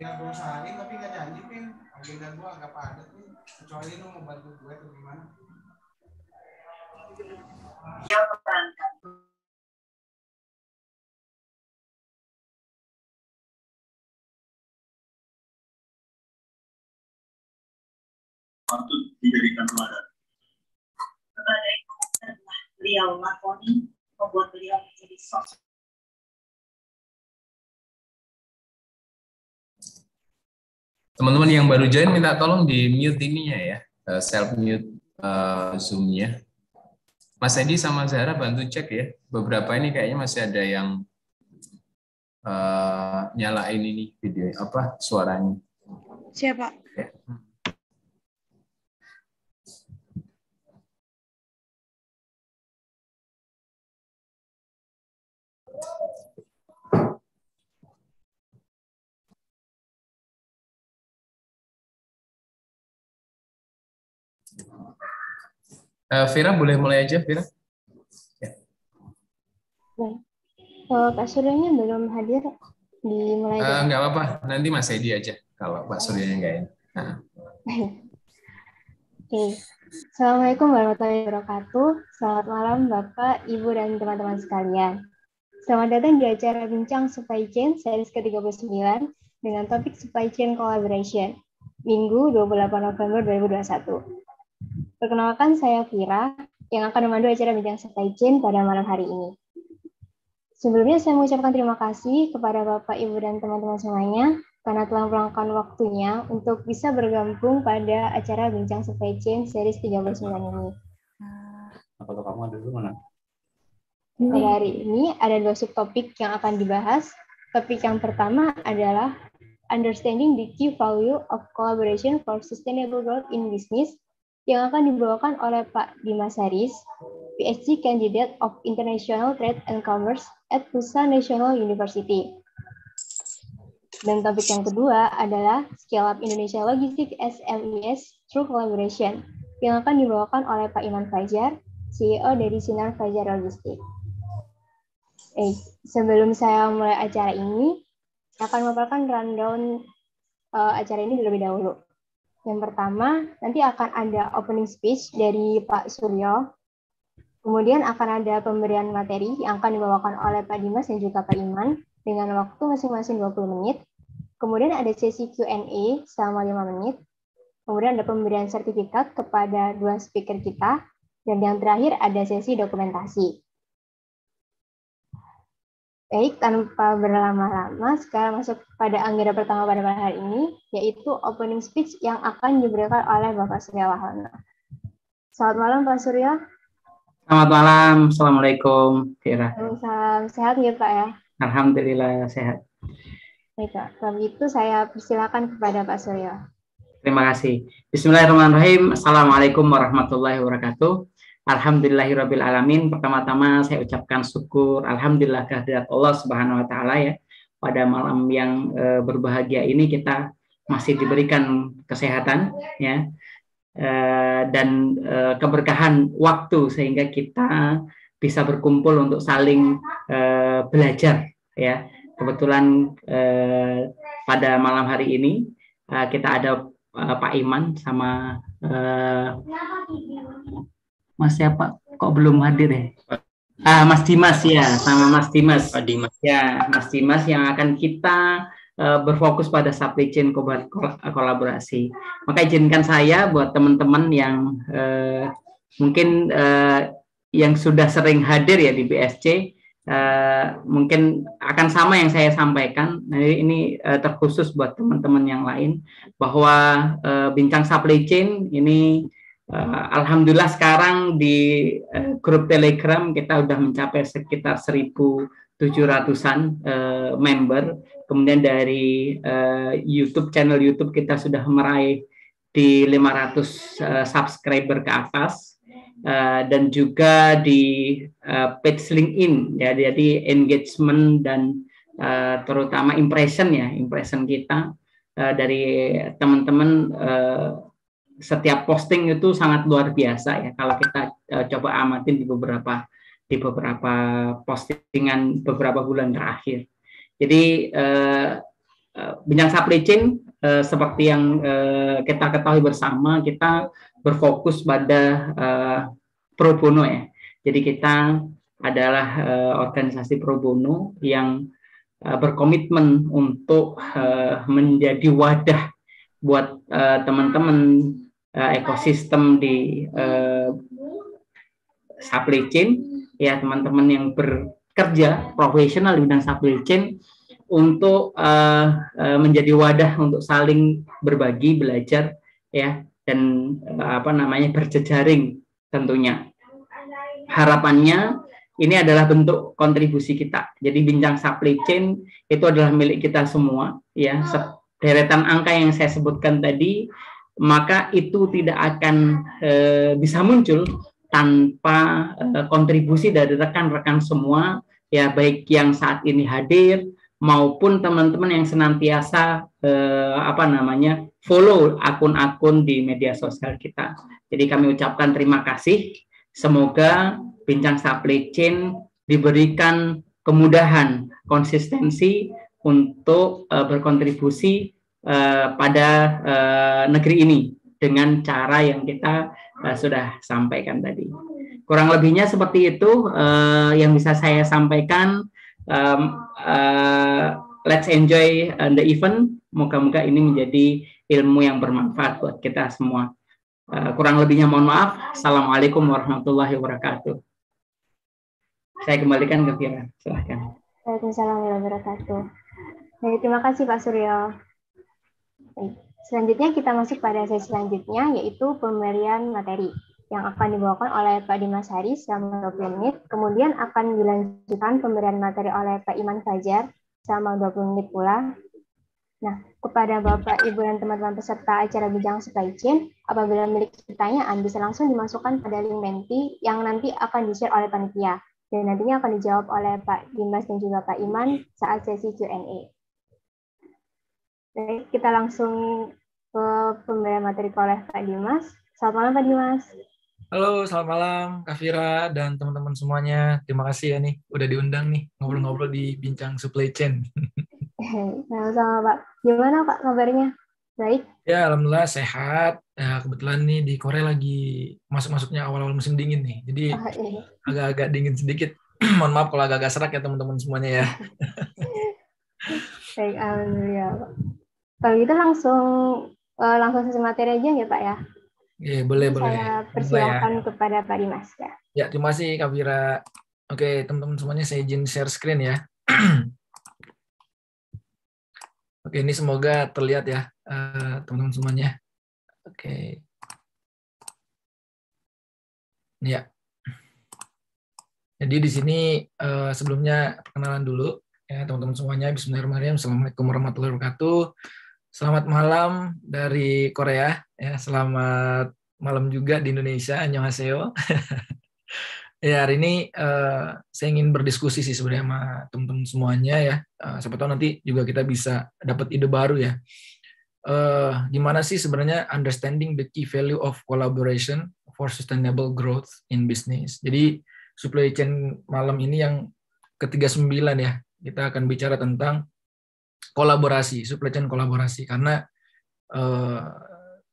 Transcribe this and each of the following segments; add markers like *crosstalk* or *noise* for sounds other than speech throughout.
ya gue usahain tapi nggak janji pin agenda gue agak padat nih kecuali lu mau bantu gue atau gimana ya waktu dijadikan teladan. Kepada beliau lakoni membuat beliau menjadi sosok Teman-teman yang baru join minta tolong di mute ininya ya, eh, self mute eh, zoomnya. Mas Edi sama Zahra bantu cek ya. Beberapa ini kayaknya masih ada yang uh, nyalain ini video apa suaranya. Siapa? Ya. Vera eh, Vira boleh mulai aja, Vira. Ya. Oh, Pak Suryanya belum hadir dimulai. Uh, nggak apa-apa, nanti Mas Edi aja kalau Pak Suryanya nggak ya. Nah. Oke. Assalamualaikum warahmatullahi wabarakatuh. Selamat malam Bapak, Ibu, dan teman-teman sekalian. Selamat datang di acara Bincang Supply Chain series ke-39 dengan topik Supply Chain Collaboration, Minggu 28 November 2021. Perkenalkan saya Kira yang akan memandu acara Bincang Supply Chain pada malam hari ini. Sebelumnya saya mengucapkan terima kasih kepada Bapak, Ibu, dan teman-teman semuanya karena telah meluangkan waktunya untuk bisa bergabung pada acara Bincang Supply Chain Series 39 ini. Apa tuh kamu ada di mana? Pada hari ini ada dua subtopik yang akan dibahas. Topik yang pertama adalah Understanding the Key Value of Collaboration for Sustainable Growth in Business yang akan dibawakan oleh Pak Dimas Haris, PhD Candidate of International Trade and Commerce at Pusat National University. Dan topik yang kedua adalah Scale Up Indonesia Logistics SMES Through Collaboration yang akan dibawakan oleh Pak Iman Fajar, CEO dari Sinar Fajar Logistik. Eh, sebelum saya mulai acara ini, saya akan memaparkan rundown uh, acara ini terlebih dahulu. Yang pertama, nanti akan ada opening speech dari Pak Suryo. Kemudian akan ada pemberian materi yang akan dibawakan oleh Pak Dimas dan juga Pak Iman dengan waktu masing-masing 20 menit. Kemudian ada sesi Q&A selama 5 menit. Kemudian ada pemberian sertifikat kepada dua speaker kita. Dan yang terakhir ada sesi dokumentasi. Baik, tanpa berlama-lama, sekarang masuk pada anggaran pertama pada malam hari ini, yaitu opening speech yang akan diberikan oleh Bapak Surya Wahana. Selamat malam, Pak Surya. Selamat malam, Assalamualaikum. Kira. Salam sehat ya, Pak ya? Alhamdulillah, sehat. Baik, Pak. Kalau itu saya persilakan kepada Pak Surya. Terima kasih. Bismillahirrahmanirrahim. Assalamualaikum warahmatullahi wabarakatuh. Alhamdulillahirabbil alamin. Pertama-tama saya ucapkan syukur alhamdulillah kehadirat Allah Subhanahu wa taala ya. Pada malam yang e, berbahagia ini kita masih diberikan kesehatan ya. E, dan e, keberkahan waktu sehingga kita bisa berkumpul untuk saling e, belajar ya. Kebetulan e, pada malam hari ini e, kita ada Pak Iman sama Mas siapa? Kok belum hadir ya? Ah, Mas Dimas ya, sama Mas Dimas. Mas Dimas. Ya, Mas Dimas yang akan kita uh, berfokus pada supply chain kolaborasi. Maka izinkan saya buat teman-teman yang uh, mungkin uh, yang sudah sering hadir ya di BSC uh, mungkin akan sama yang saya sampaikan. Nah, ini uh, terkhusus buat teman-teman yang lain bahwa uh, bincang supply chain ini Uh, Alhamdulillah sekarang di uh, grup Telegram kita sudah mencapai sekitar 1.700-an uh, eh, member. Kemudian dari uh, YouTube channel YouTube kita sudah meraih di 500 uh, subscriber ke atas. Uh, dan juga di uh, page LinkedIn ya jadi engagement dan uh, terutama impression ya impression kita uh, dari teman-teman setiap posting itu sangat luar biasa ya kalau kita uh, coba amatin di beberapa di beberapa postingan beberapa bulan terakhir. Jadi uh, bincang supply chain uh, seperti yang uh, kita ketahui bersama kita berfokus pada uh, pro bono ya. Jadi kita adalah uh, organisasi pro bono yang uh, berkomitmen untuk uh, menjadi wadah buat teman-teman uh, teman -teman uh, ekosistem di uh, supply chain ya teman-teman yang bekerja profesional di bidang supply chain untuk uh, uh, menjadi wadah untuk saling berbagi belajar ya dan uh, apa namanya berjejaring tentunya harapannya ini adalah bentuk kontribusi kita jadi bincang supply chain itu adalah milik kita semua ya deretan angka yang saya sebutkan tadi maka itu tidak akan uh, bisa muncul tanpa uh, kontribusi dari rekan-rekan semua ya baik yang saat ini hadir maupun teman-teman yang senantiasa eh, apa namanya follow akun-akun di media sosial kita. Jadi kami ucapkan terima kasih. Semoga bincang supply chain diberikan kemudahan, konsistensi untuk eh, berkontribusi Eh, pada uh, negeri ini dengan cara yang kita uh, sudah sampaikan tadi. Kurang lebihnya seperti itu uh, yang bisa saya sampaikan. Um, uh, let's enjoy the event. Moga-moga ini menjadi ilmu yang bermanfaat buat kita semua. Uh, kurang lebihnya mohon maaf. Assalamualaikum warahmatullahi wabarakatuh. Saya kembalikan ke Fira. Silahkan. assalamualaikum warahmatullahi wabarakatuh. terima kasih Pak Suryo. Selanjutnya kita masuk pada sesi selanjutnya yaitu pemberian materi yang akan dibawakan oleh Pak Dimas Hari selama 20 menit, kemudian akan dilanjutkan pemberian materi oleh Pak Iman Fajar selama 20 menit pula. Nah, kepada Bapak, Ibu, dan teman-teman peserta acara bidang Supply Chain, apabila memiliki pertanyaan, bisa langsung dimasukkan pada link Menti yang nanti akan di-share oleh panitia dan nantinya akan dijawab oleh Pak Dimas dan juga Pak Iman saat sesi Q&A. Baik, kita langsung ke pemberian materi oleh Pak Dimas. Selamat malam Pak Dimas. Halo, selamat malam Kak Fira dan teman-teman semuanya. Terima kasih ya nih, udah diundang nih ngobrol-ngobrol di Bincang Supply Chain. *laughs* Nah, sama Pak. Gimana Pak kabarnya? Baik. Ya, alhamdulillah sehat. Ya, kebetulan nih di Korea lagi masuk-masuknya awal-awal musim dingin nih. Jadi ah, iya. agak-agak oh, iya. dingin sedikit. *clears throat* Mohon maaf kalau agak-agak serak ya teman-teman semuanya ya. Baik, alhamdulillah Pak. Kalau gitu langsung uh, langsung sesi materi aja ya Pak ya. Iya, boleh, Saya boleh. Ya. persilakan ya. kepada Pak Dimas ya. Ya, terima kasih Kak Vira. Oke, teman-teman semuanya saya izin share screen ya. *clears throat* Oke, ini semoga terlihat ya eh, teman-teman semuanya. Oke. Ya. Jadi di sini eh, sebelumnya perkenalan dulu ya teman-teman semuanya. Bismillahirrahmanirrahim. Assalamualaikum warahmatullahi wabarakatuh. Selamat malam dari Korea. Ya, selamat malam juga di Indonesia. Annyeonghaseyo. *laughs* ya, hari ini uh, saya ingin berdiskusi sih sebenarnya sama teman-teman semuanya ya. Uh, siapa tahu nanti juga kita bisa dapat ide baru ya. Uh, gimana sih sebenarnya understanding the key value of collaboration for sustainable growth in business. Jadi supply chain malam ini yang ketiga sembilan ya. Kita akan bicara tentang kolaborasi, supply chain kolaborasi. Karena eh,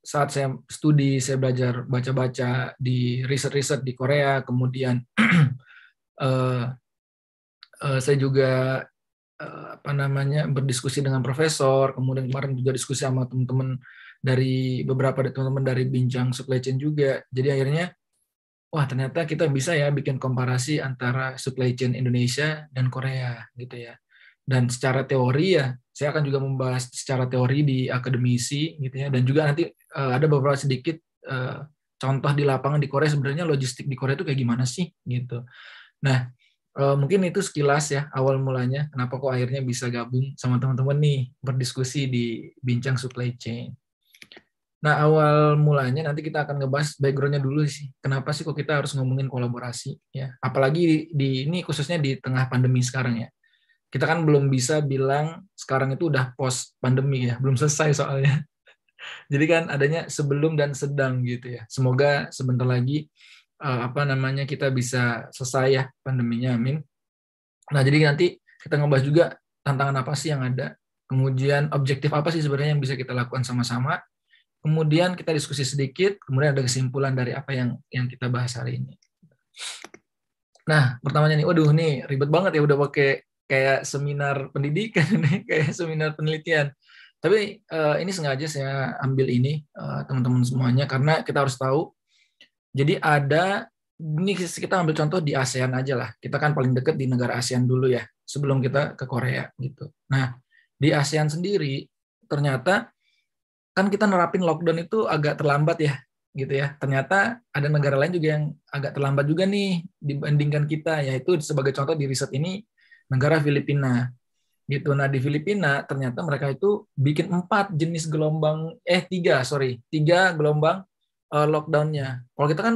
saat saya studi, saya belajar baca-baca di riset-riset di Korea, kemudian *clears throat* eh, eh, saya juga eh, apa namanya berdiskusi dengan profesor, kemudian kemarin juga diskusi sama teman-teman dari beberapa teman-teman dari bincang supply chain juga. Jadi akhirnya wah ternyata kita bisa ya bikin komparasi antara supply chain Indonesia dan Korea gitu ya dan secara teori ya saya akan juga membahas secara teori di akademisi gitu ya dan juga nanti uh, ada beberapa sedikit uh, contoh di lapangan di Korea sebenarnya logistik di Korea itu kayak gimana sih gitu nah uh, mungkin itu sekilas ya awal mulanya kenapa kok akhirnya bisa gabung sama teman-teman nih berdiskusi di bincang supply chain nah awal mulanya nanti kita akan ngebahas backgroundnya dulu sih kenapa sih kok kita harus ngomongin kolaborasi ya apalagi di, di ini khususnya di tengah pandemi sekarang ya kita kan belum bisa bilang sekarang itu udah post pandemi ya, belum selesai soalnya. *laughs* Jadi kan adanya sebelum dan sedang gitu ya. Semoga sebentar lagi eh, apa namanya kita bisa selesai ya pandeminya, amin. Nah jadi nanti kita ngebahas juga tantangan apa sih yang ada, kemudian objektif apa sih sebenarnya yang bisa kita lakukan sama-sama, kemudian kita diskusi sedikit, kemudian ada kesimpulan dari apa yang yang kita bahas hari ini. Nah, pertamanya nih, waduh nih ribet banget ya udah pakai kayak seminar pendidikan *laughs* kayak seminar penelitian tapi uh, ini sengaja saya ambil ini teman eh, teman-teman semuanya karena kita harus tahu jadi ada ini kita ambil contoh di ASEAN aja lah kita kan paling deket di negara ASEAN dulu ya sebelum kita ke Korea gitu nah di ASEAN sendiri ternyata kan kita nerapin lockdown itu agak terlambat ya gitu ya ternyata ada negara lain juga yang agak terlambat juga nih dibandingkan kita yaitu sebagai contoh di riset ini negara Filipina gitu. Nah di Filipina ternyata mereka itu bikin empat jenis gelombang eh tiga sorry tiga gelombang uh, lockdownnya. Kalau kita kan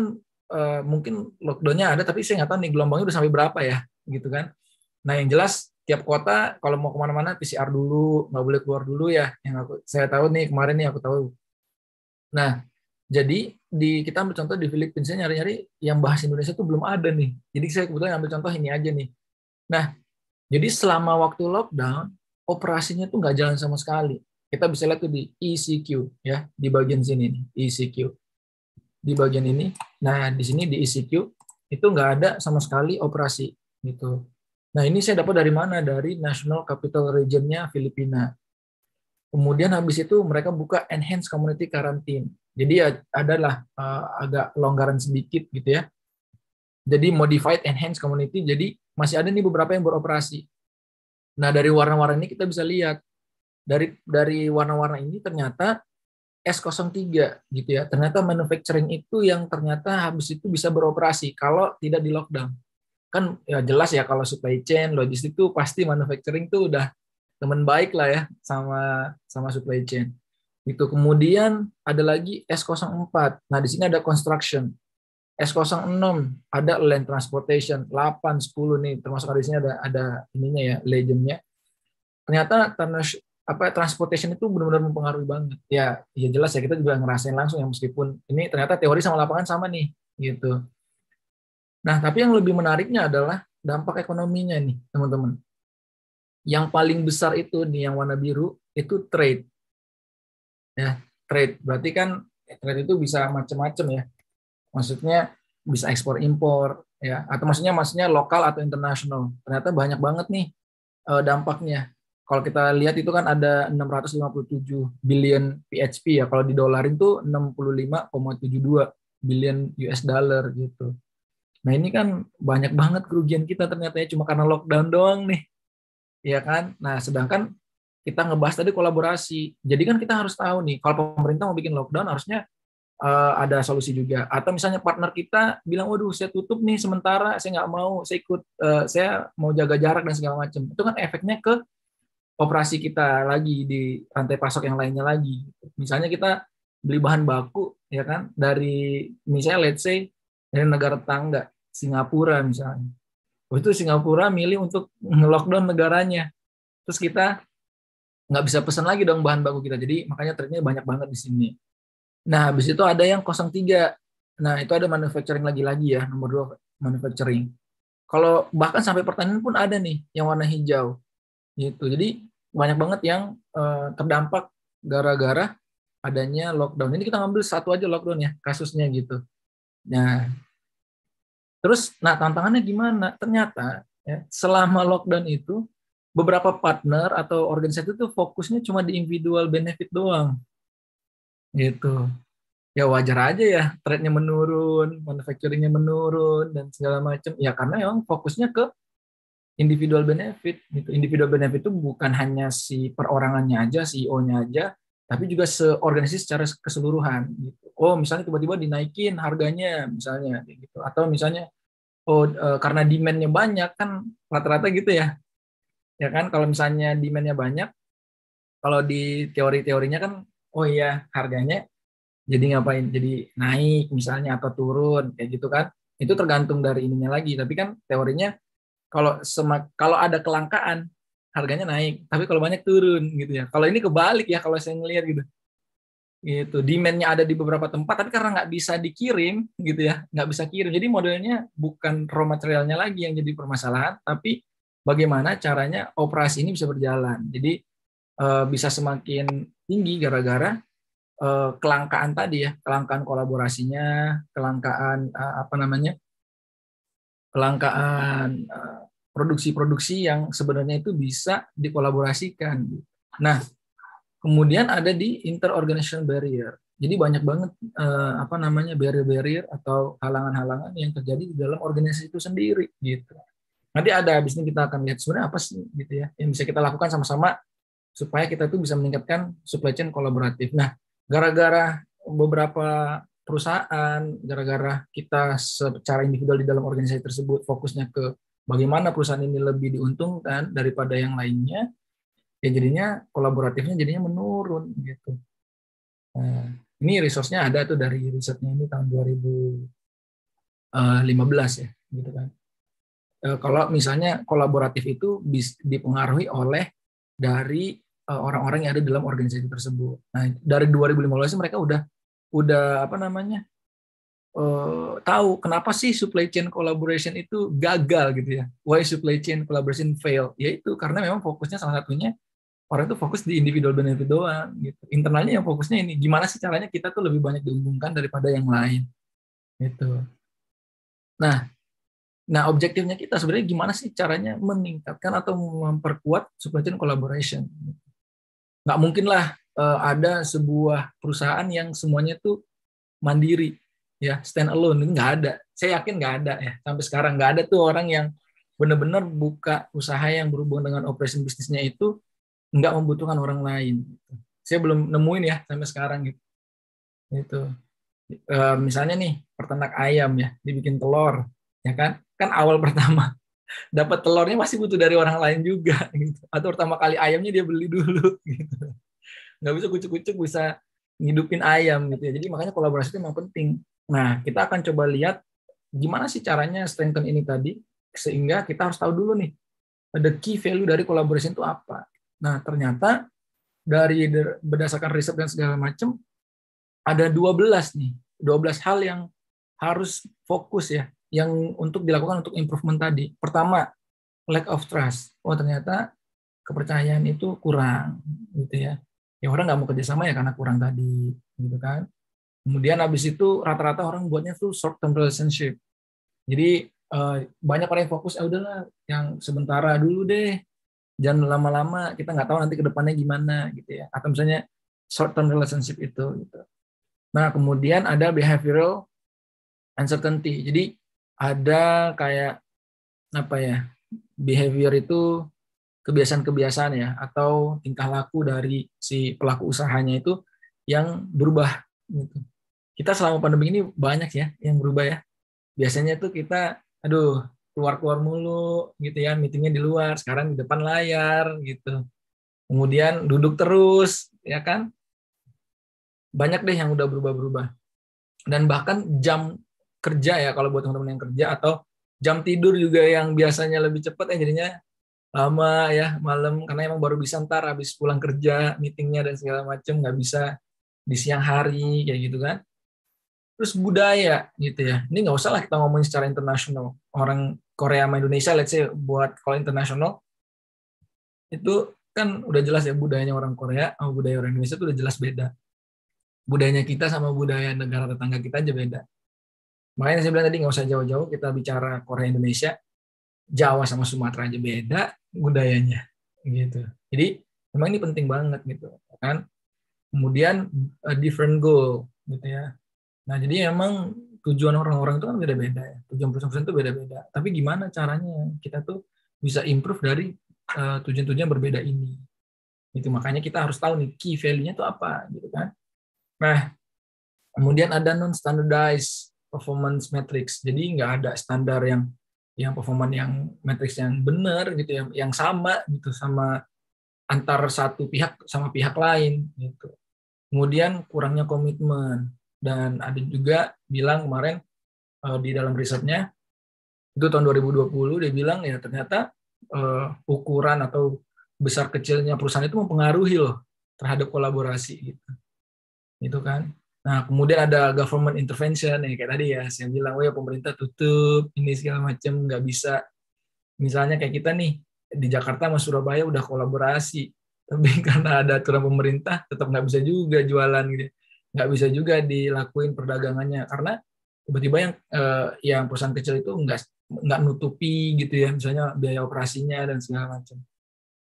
uh, mungkin lockdownnya ada tapi saya nggak tahu nih gelombangnya udah sampai berapa ya gitu kan. Nah yang jelas tiap kota kalau mau kemana-mana PCR dulu nggak boleh keluar dulu ya. Yang aku saya tahu nih kemarin nih aku tahu. Nah jadi di kita ambil contoh di Filipina saya nyari-nyari yang bahasa Indonesia tuh belum ada nih. Jadi saya kebetulan ambil contoh ini aja nih. Nah, jadi selama waktu lockdown, operasinya tuh nggak jalan sama sekali. Kita bisa lihat tuh di ECQ ya, di bagian sini nih, ECQ. Di bagian ini, nah di sini di ECQ itu nggak ada sama sekali operasi gitu. Nah ini saya dapat dari mana? Dari National Capital Region-nya Filipina. Kemudian habis itu mereka buka enhanced community quarantine. Jadi ya, adalah uh, agak longgaran sedikit gitu ya. Jadi modified enhanced community. Jadi masih ada nih beberapa yang beroperasi. Nah, dari warna-warna ini kita bisa lihat dari dari warna-warna ini ternyata S03 gitu ya. Ternyata manufacturing itu yang ternyata habis itu bisa beroperasi kalau tidak di lockdown. Kan ya jelas ya kalau supply chain, logistik itu pasti manufacturing itu udah teman baik lah ya sama sama supply chain. Itu kemudian ada lagi S04. Nah, di sini ada construction. S06 ada land transportation 8 10 nih termasuk ada sini ada ada ininya ya legendnya. Ternyata apa transportation itu benar-benar mempengaruhi banget. Ya, ya jelas ya kita juga ngerasain langsung ya meskipun ini ternyata teori sama lapangan sama nih gitu. Nah, tapi yang lebih menariknya adalah dampak ekonominya nih, teman-teman. Yang paling besar itu di yang warna biru itu trade. Ya, trade berarti kan trade itu bisa macam-macam ya maksudnya bisa ekspor impor ya atau maksudnya maksudnya lokal atau internasional ternyata banyak banget nih uh, dampaknya kalau kita lihat itu kan ada 657 billion PHP ya kalau di didolarin tuh 65,72 billion US dollar gitu nah ini kan banyak banget kerugian kita ternyata ya cuma karena lockdown doang nih ya kan nah sedangkan kita ngebahas tadi kolaborasi jadi kan kita harus tahu nih kalau pemerintah mau bikin lockdown harusnya uh, ada solusi juga. Atau misalnya partner kita bilang, waduh saya tutup nih sementara, saya nggak mau, saya ikut, uh, saya mau jaga jarak dan segala macam. Itu kan efeknya ke operasi kita lagi di rantai pasok yang lainnya lagi. Misalnya kita beli bahan baku, ya kan, dari misalnya let's say dari negara tetangga, Singapura misalnya. Waktu itu Singapura milih untuk nge-lockdown negaranya. Terus kita nggak bisa pesan lagi dong bahan baku kita. Jadi makanya trennya banyak banget di sini. Nah, habis itu ada yang 03. Nah, itu ada manufacturing lagi-lagi ya, nomor dua manufacturing. Kalau bahkan sampai pertanian pun ada nih yang warna hijau. Gitu. Jadi banyak banget yang uh, terdampak gara-gara adanya lockdown. Ini kita ngambil satu aja lockdown ya, kasusnya gitu. Nah, terus nah tantangannya gimana? Ternyata ya, selama lockdown itu beberapa partner atau organisasi itu fokusnya cuma di individual benefit doang gitu ya wajar aja ya trade-nya menurun manufacturingnya menurun dan segala macam ya karena yang fokusnya ke individual benefit gitu individual benefit itu bukan hanya si perorangannya aja CEO-nya aja tapi juga seorganisasi secara keseluruhan gitu oh misalnya tiba-tiba dinaikin harganya misalnya gitu atau misalnya oh e, karena demand-nya banyak kan rata-rata gitu ya ya kan kalau misalnya demand-nya banyak kalau di teori-teorinya kan oh iya harganya jadi ngapain jadi naik misalnya atau turun kayak gitu kan itu tergantung dari ininya lagi tapi kan teorinya kalau semak kalau ada kelangkaan harganya naik tapi kalau banyak turun gitu ya kalau ini kebalik ya kalau saya ngelihat gitu gitu demandnya ada di beberapa tempat tapi karena nggak bisa dikirim gitu ya nggak bisa kirim jadi modelnya bukan raw materialnya lagi yang jadi permasalahan tapi bagaimana caranya operasi ini bisa berjalan jadi eh, bisa semakin tinggi gara-gara uh, kelangkaan tadi ya, kelangkaan kolaborasinya, kelangkaan uh, apa namanya, kelangkaan produksi eh, produksi-produksi yang sebenarnya itu bisa dikolaborasikan. Nah, kemudian ada di interorganizational barrier. Jadi banyak banget uh, apa namanya barrier-barrier atau halangan-halangan yang terjadi di dalam organisasi itu sendiri gitu. Nanti ada habis ini kita akan lihat sebenarnya apa sih gitu ya yang bisa kita lakukan sama-sama supaya kita tuh bisa meningkatkan supply chain kolaboratif. Nah, gara-gara beberapa perusahaan, gara-gara kita secara individual di dalam organisasi tersebut fokusnya ke bagaimana perusahaan ini lebih diuntungkan daripada yang lainnya, ya jadinya kolaboratifnya jadinya menurun gitu. Nah, ini resource-nya ada tuh dari risetnya ini tahun 2015 eh, ya, gitu kan. Eh, kalau misalnya kolaboratif itu dipengaruhi oleh dari Eh, orang-orang yang ada dalam organisasi tersebut. Nah, dari 2015 mereka udah udah apa namanya? Uh, tahu kenapa sih supply chain collaboration itu gagal gitu ya. Why supply chain collaboration fail? Yaitu karena memang fokusnya salah satunya orang itu fokus di individual benefit doang gitu. Internalnya yang fokusnya ini gimana sih caranya kita tuh lebih banyak diuntungkan daripada yang lain. Gitu. Nah, Nah, objektifnya kita sebenarnya gimana sih caranya meningkatkan atau memperkuat supply chain collaboration? nggak mungkin lah eh, ada sebuah perusahaan yang semuanya tuh mandiri ya stand alone nggak ada saya yakin nggak ada ya sampai sekarang nggak ada tuh orang yang benar-benar buka usaha yang berhubungan dengan operation bisnisnya itu nggak membutuhkan orang lain saya belum nemuin ya sampai sekarang gitu itu e, misalnya nih peternak ayam ya dibikin telur ya kan kan awal *laughs* pertama dapat telurnya masih butuh dari orang lain juga gitu. Atau pertama kali ayamnya dia beli dulu *laughs* gitu. Nggak bisa kucuk-kucuk bisa ngidupin ayam gitu ya. Jadi makanya kolaborasi itu memang penting. Nah, kita akan coba lihat gimana sih caranya strengthen ini tadi sehingga kita harus tahu dulu nih the key value dari kolaborasi itu apa. Nah, ternyata dari berdasarkan riset dan segala macam ada 12 nih, 12 hal yang harus fokus ya yang untuk dilakukan untuk improvement tadi. Pertama, lack of trust. Oh ternyata kepercayaan itu kurang, gitu ya. Ya orang nggak mau kerjasama ya karena kurang tadi, gitu kan. Kemudian habis itu rata-rata orang buatnya tuh short term relationship. Jadi eh, banyak orang yang fokus, ah udahlah yang sementara dulu deh, jangan lama-lama kita nggak tahu nanti kedepannya gimana gitu ya. Atau misalnya short term relationship itu gitu. Nah kemudian ada behavioral uncertainty. Jadi ada kayak apa ya behavior itu kebiasaan-kebiasaan ya atau tingkah laku dari si pelaku usahanya itu yang berubah gitu. Kita selama pandemi ini banyak ya yang berubah ya. Biasanya tuh kita aduh keluar-keluar mulu gitu ya, meetingnya di luar, sekarang di depan layar gitu. Kemudian duduk terus ya kan. Banyak deh yang udah berubah-berubah. Dan bahkan jam kerja ya kalau buat teman-teman yang kerja atau jam tidur juga yang biasanya lebih cepat ya jadinya lama ya malam karena emang baru bisa ntar habis pulang kerja meetingnya dan segala macam nggak bisa di siang hari kayak gitu kan terus budaya gitu ya ini nggak usah lah kita ngomongin secara internasional orang Korea sama Indonesia let's say buat kalau internasional itu kan udah jelas ya budayanya orang Korea sama budaya orang Indonesia itu udah jelas beda budayanya kita sama budaya negara tetangga kita aja beda Makanya saya bilang tadi nggak usah jauh-jauh, kita bicara Korea Indonesia, Jawa sama Sumatera aja beda budayanya gitu. Jadi memang ini penting banget gitu kan. Kemudian a eh, different goal gitu ya. Nah jadi memang tujuan orang-orang itu kan beda-beda ya. Tujuan perusahaan itu beda-beda. Tapi gimana caranya kita tuh bisa improve dari eh, tujuan-tujuan berbeda ini. Itu makanya kita harus tahu nih key value-nya itu apa gitu kan. Nah, kemudian ada non standardized performance metrics. Jadi nggak ada standar yang yang performance yang matrix yang benar gitu yang yang sama gitu sama antar satu pihak sama pihak lain gitu. Kemudian kurangnya komitmen dan ada juga bilang kemarin uh, di dalam risetnya itu tahun 2020 dia bilang ya ternyata uh, ukuran atau besar kecilnya perusahaan itu mempengaruhi loh terhadap kolaborasi gitu. Itu kan. Nah, kemudian ada government intervention ya kayak tadi ya, saya bilang, oh ya pemerintah tutup, ini segala macam nggak bisa. Misalnya kayak kita nih di Jakarta sama Surabaya udah kolaborasi, *laughs* tapi karena ada aturan pemerintah tetap nggak bisa juga jualan gitu, nggak bisa juga dilakuin perdagangannya karena tiba-tiba yang eh, yang perusahaan kecil itu nggak nggak nutupi gitu ya, misalnya biaya operasinya dan segala macam.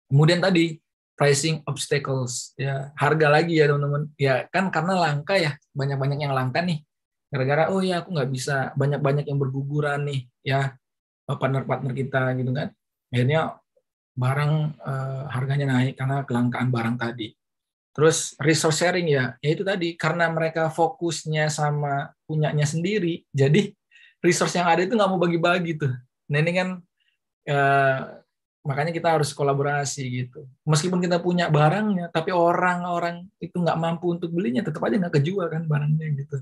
Kemudian tadi pricing obstacles ya harga lagi ya teman-teman ya kan karena langka ya banyak-banyak yang langka nih gara-gara oh ya aku nggak bisa banyak-banyak yang berguguran nih ya eh, partner-partner kita gitu kan akhirnya barang eh, harganya naik karena kelangkaan barang tadi terus resource sharing ya ya itu tadi karena mereka fokusnya sama punyanya sendiri jadi resource yang ada itu nggak mau bagi-bagi tuh nah ini kan eh, makanya kita harus kolaborasi gitu meskipun kita punya barangnya tapi orang-orang itu nggak mampu untuk belinya tetap aja nggak kejual kan barangnya gitu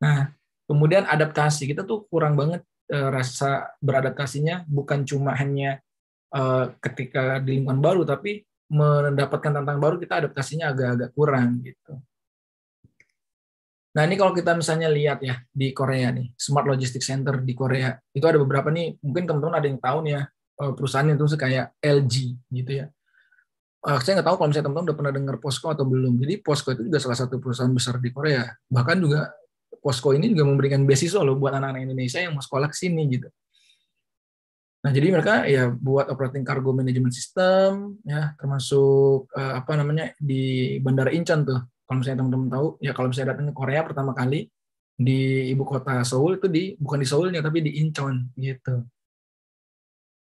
nah kemudian adaptasi kita tuh kurang banget e, rasa beradaptasinya bukan cuma hanya e, ketika di lingkungan baru tapi mendapatkan tantangan baru kita adaptasinya agak-agak kurang gitu Nah ini kalau kita misalnya lihat ya di Korea nih, Smart Logistics Center di Korea, itu ada beberapa nih, mungkin teman-teman ada yang tahu nih ya, Eh, perusahaannya itu kayak LG gitu ya. Uh, saya nggak tahu kalau misalnya teman-teman udah pernah dengar Posco atau belum. Jadi Posco itu juga salah satu perusahaan besar di Korea. Bahkan juga Posco ini juga memberikan beasiswa loh buat anak-anak Indonesia yang mau sekolah ke sini gitu. Nah, jadi mereka ya buat operating cargo management system ya, termasuk uh, apa namanya di Bandara Incheon tuh. Kalau misalnya teman-teman tahu, ya kalau misalnya datang ke Korea pertama kali di ibu kota Seoul itu di bukan di Seoulnya tapi di Incheon gitu.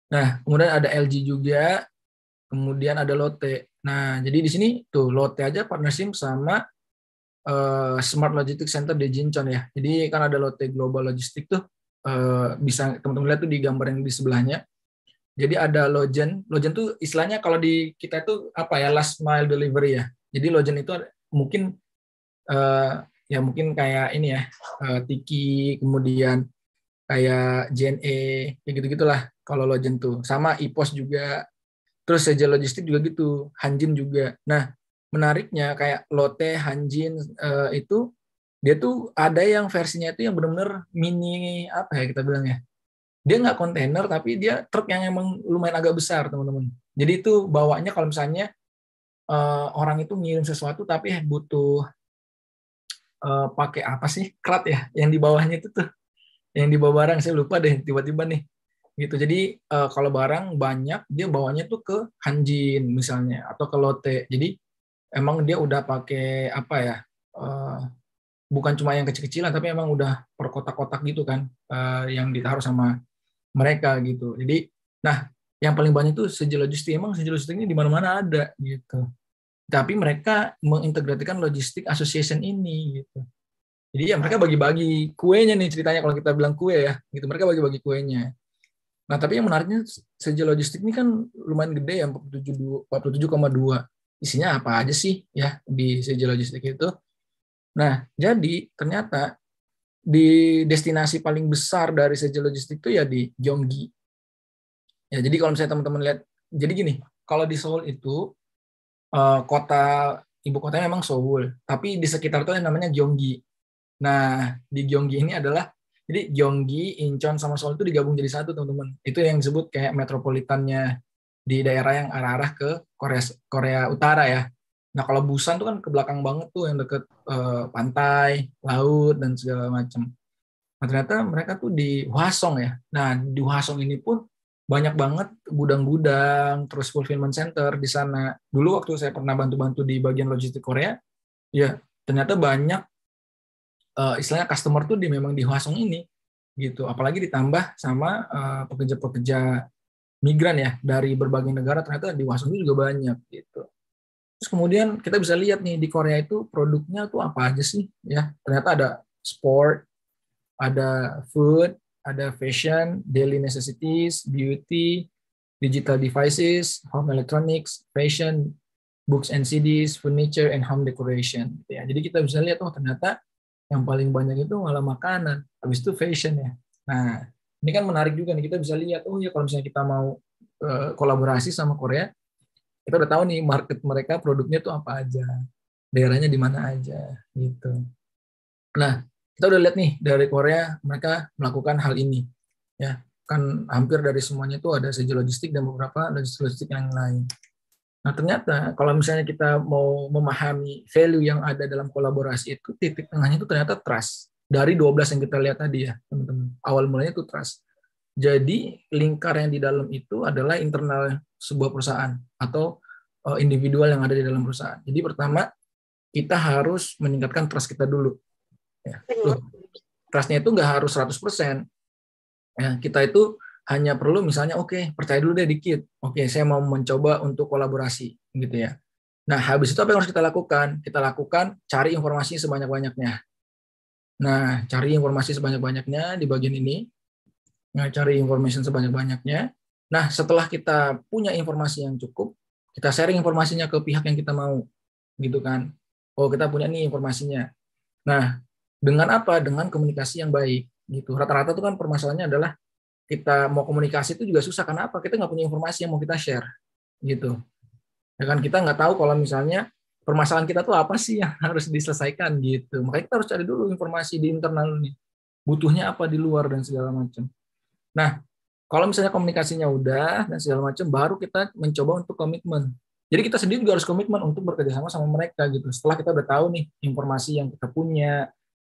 Nah, kemudian ada LG juga, kemudian ada Lotte. Nah, jadi di sini tuh Lotte aja partnership sama uh, Smart Logistics Center di Jinchon ya. Jadi kan ada Lotte Global Logistik tuh uh, bisa teman-teman lihat tuh di gambar yang di sebelahnya. Jadi ada Logen. Logen tuh istilahnya kalau di kita itu apa ya last mile delivery ya. Jadi Logen itu mungkin uh, ya mungkin kayak ini ya uh, Tiki, kemudian kayak JNE, kayak gitu-gitulah kalau Lojen tuh. Sama IPOS juga. Terus saja Logistik juga gitu, Hanjin juga. Nah, menariknya kayak lote Hanjin uh, itu dia tuh ada yang versinya itu yang benar-benar mini apa ya kita bilang ya. Dia nggak kontainer tapi dia truk yang emang lumayan agak besar, teman-teman. Jadi itu bawanya kalau misalnya uh, orang itu ngirim sesuatu tapi butuh uh, pakai apa sih? Krat ya, yang di bawahnya itu tuh. Yang di bawah barang saya lupa deh tiba-tiba nih gitu. Jadi uh, kalau barang banyak dia bawanya tuh ke Hanjin misalnya atau ke Lotte. Jadi emang dia udah pakai apa ya? Uh, bukan cuma yang kecil-kecilan tapi emang udah per kotak-kotak gitu kan uh, yang ditaruh sama mereka gitu. Jadi nah yang paling banyak itu sejel logistik emang sejel logistik ini di mana-mana ada gitu. Tapi mereka mengintegrasikan logistik association ini gitu. Jadi ya mereka bagi-bagi kuenya nih ceritanya kalau kita bilang kue ya, gitu mereka bagi-bagi kuenya. Nah, tapi yang menariknya saja logistik ini kan lumayan gede ya 47,2. Isinya apa aja sih ya di saja logistik itu? Nah, jadi ternyata di destinasi paling besar dari saja logistik itu ya di Gyeonggi. Ya, jadi kalau misalnya teman-teman lihat, jadi gini, kalau di Seoul itu eh, kota ibu kotanya memang Seoul, tapi di sekitar itu yang namanya Gyeonggi. Nah, di Gyeonggi ini adalah jadi Gyeonggi, Incheon sama Seoul itu digabung jadi satu, teman-teman. Itu yang disebut kayak metropolitannya di daerah yang arah-arah ke Korea Korea Utara ya. Nah, kalau Busan tuh kan ke belakang banget tuh yang deket uh, pantai, laut dan segala macam. Nah, ternyata mereka tuh di Hwasong ya. Nah, di Hwasong ini pun banyak banget gudang-gudang, terus fulfillment center di sana. Dulu waktu saya pernah bantu-bantu di bagian logistik Korea, ya ternyata banyak uh, istilahnya customer tuh di, memang di Hwasong ini gitu. Apalagi ditambah sama eh, pekerja-pekerja uh, migran ya dari berbagai negara ternyata di Hwasong juga banyak gitu. Terus kemudian kita bisa lihat nih di Korea itu produknya tuh apa aja sih ya? Ternyata ada sport, ada food, ada fashion, daily necessities, beauty, digital devices, home electronics, fashion, books and CDs, furniture and home decoration. Gitu ya. Jadi kita bisa lihat oh ternyata yang paling banyak itu malah makanan habis itu fashion ya nah ini kan menarik juga nih kita bisa lihat oh ya kalau misalnya kita mau eh, kolaborasi sama Korea kita udah tahu nih market mereka produknya tuh apa aja daerahnya di mana aja gitu nah kita udah lihat nih dari Korea mereka melakukan hal ini ya kan hampir dari semuanya itu ada segi logistik dan beberapa -logistik yang lain Nah, ternyata kalau misalnya kita mau memahami value yang ada dalam kolaborasi itu, titik tengahnya itu ternyata trust. Dari 12 yang kita lihat tadi ya, teman-teman. Awal mulanya itu trust. Jadi, lingkar yang di dalam itu adalah internal sebuah perusahaan atau eh, individual yang ada di dalam perusahaan. Jadi, pertama, kita harus meningkatkan trust kita dulu. Ya. trustnya itu nggak harus 100%. Ya, kita itu hanya perlu misalnya oke okay, percaya dulu deh dikit oke okay, saya mau mencoba untuk kolaborasi gitu ya nah habis itu apa yang harus kita lakukan kita lakukan cari informasi sebanyak banyaknya nah cari informasi sebanyak banyaknya di bagian ini nah cari informasi sebanyak banyaknya nah setelah kita punya informasi yang cukup kita sharing informasinya ke pihak yang kita mau gitu kan oh kita punya nih informasinya nah dengan apa dengan komunikasi yang baik gitu rata-rata tuh kan permasalahannya adalah kita mau komunikasi itu juga susah karena apa kita nggak punya informasi yang mau kita share gitu ya kan kita nggak tahu kalau misalnya permasalahan kita tuh apa sih yang *laughs* harus diselesaikan gitu makanya kita harus cari dulu informasi di internal nih butuhnya apa di luar dan segala macam nah kalau misalnya komunikasinya udah dan segala macam baru kita mencoba untuk komitmen jadi kita sendiri juga harus komitmen untuk bekerja sama sama mereka gitu setelah kita udah tahu nih informasi yang kita punya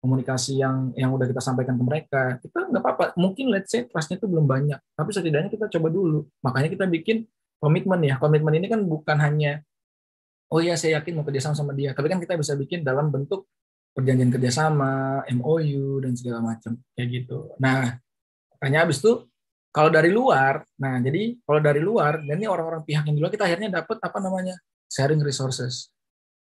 komunikasi yang yang udah kita sampaikan ke mereka kita nggak apa-apa mungkin let's say trustnya itu belum banyak tapi setidaknya kita coba dulu makanya kita bikin komitmen ya komitmen ini kan bukan hanya oh iya saya yakin mau kerjasama sama dia tapi kan kita bisa bikin dalam bentuk perjanjian kerjasama MOU dan segala macam kayak gitu nah makanya abis itu kalau dari luar nah jadi kalau dari luar dan ini orang-orang pihak yang di luar kita akhirnya dapat apa namanya sharing resources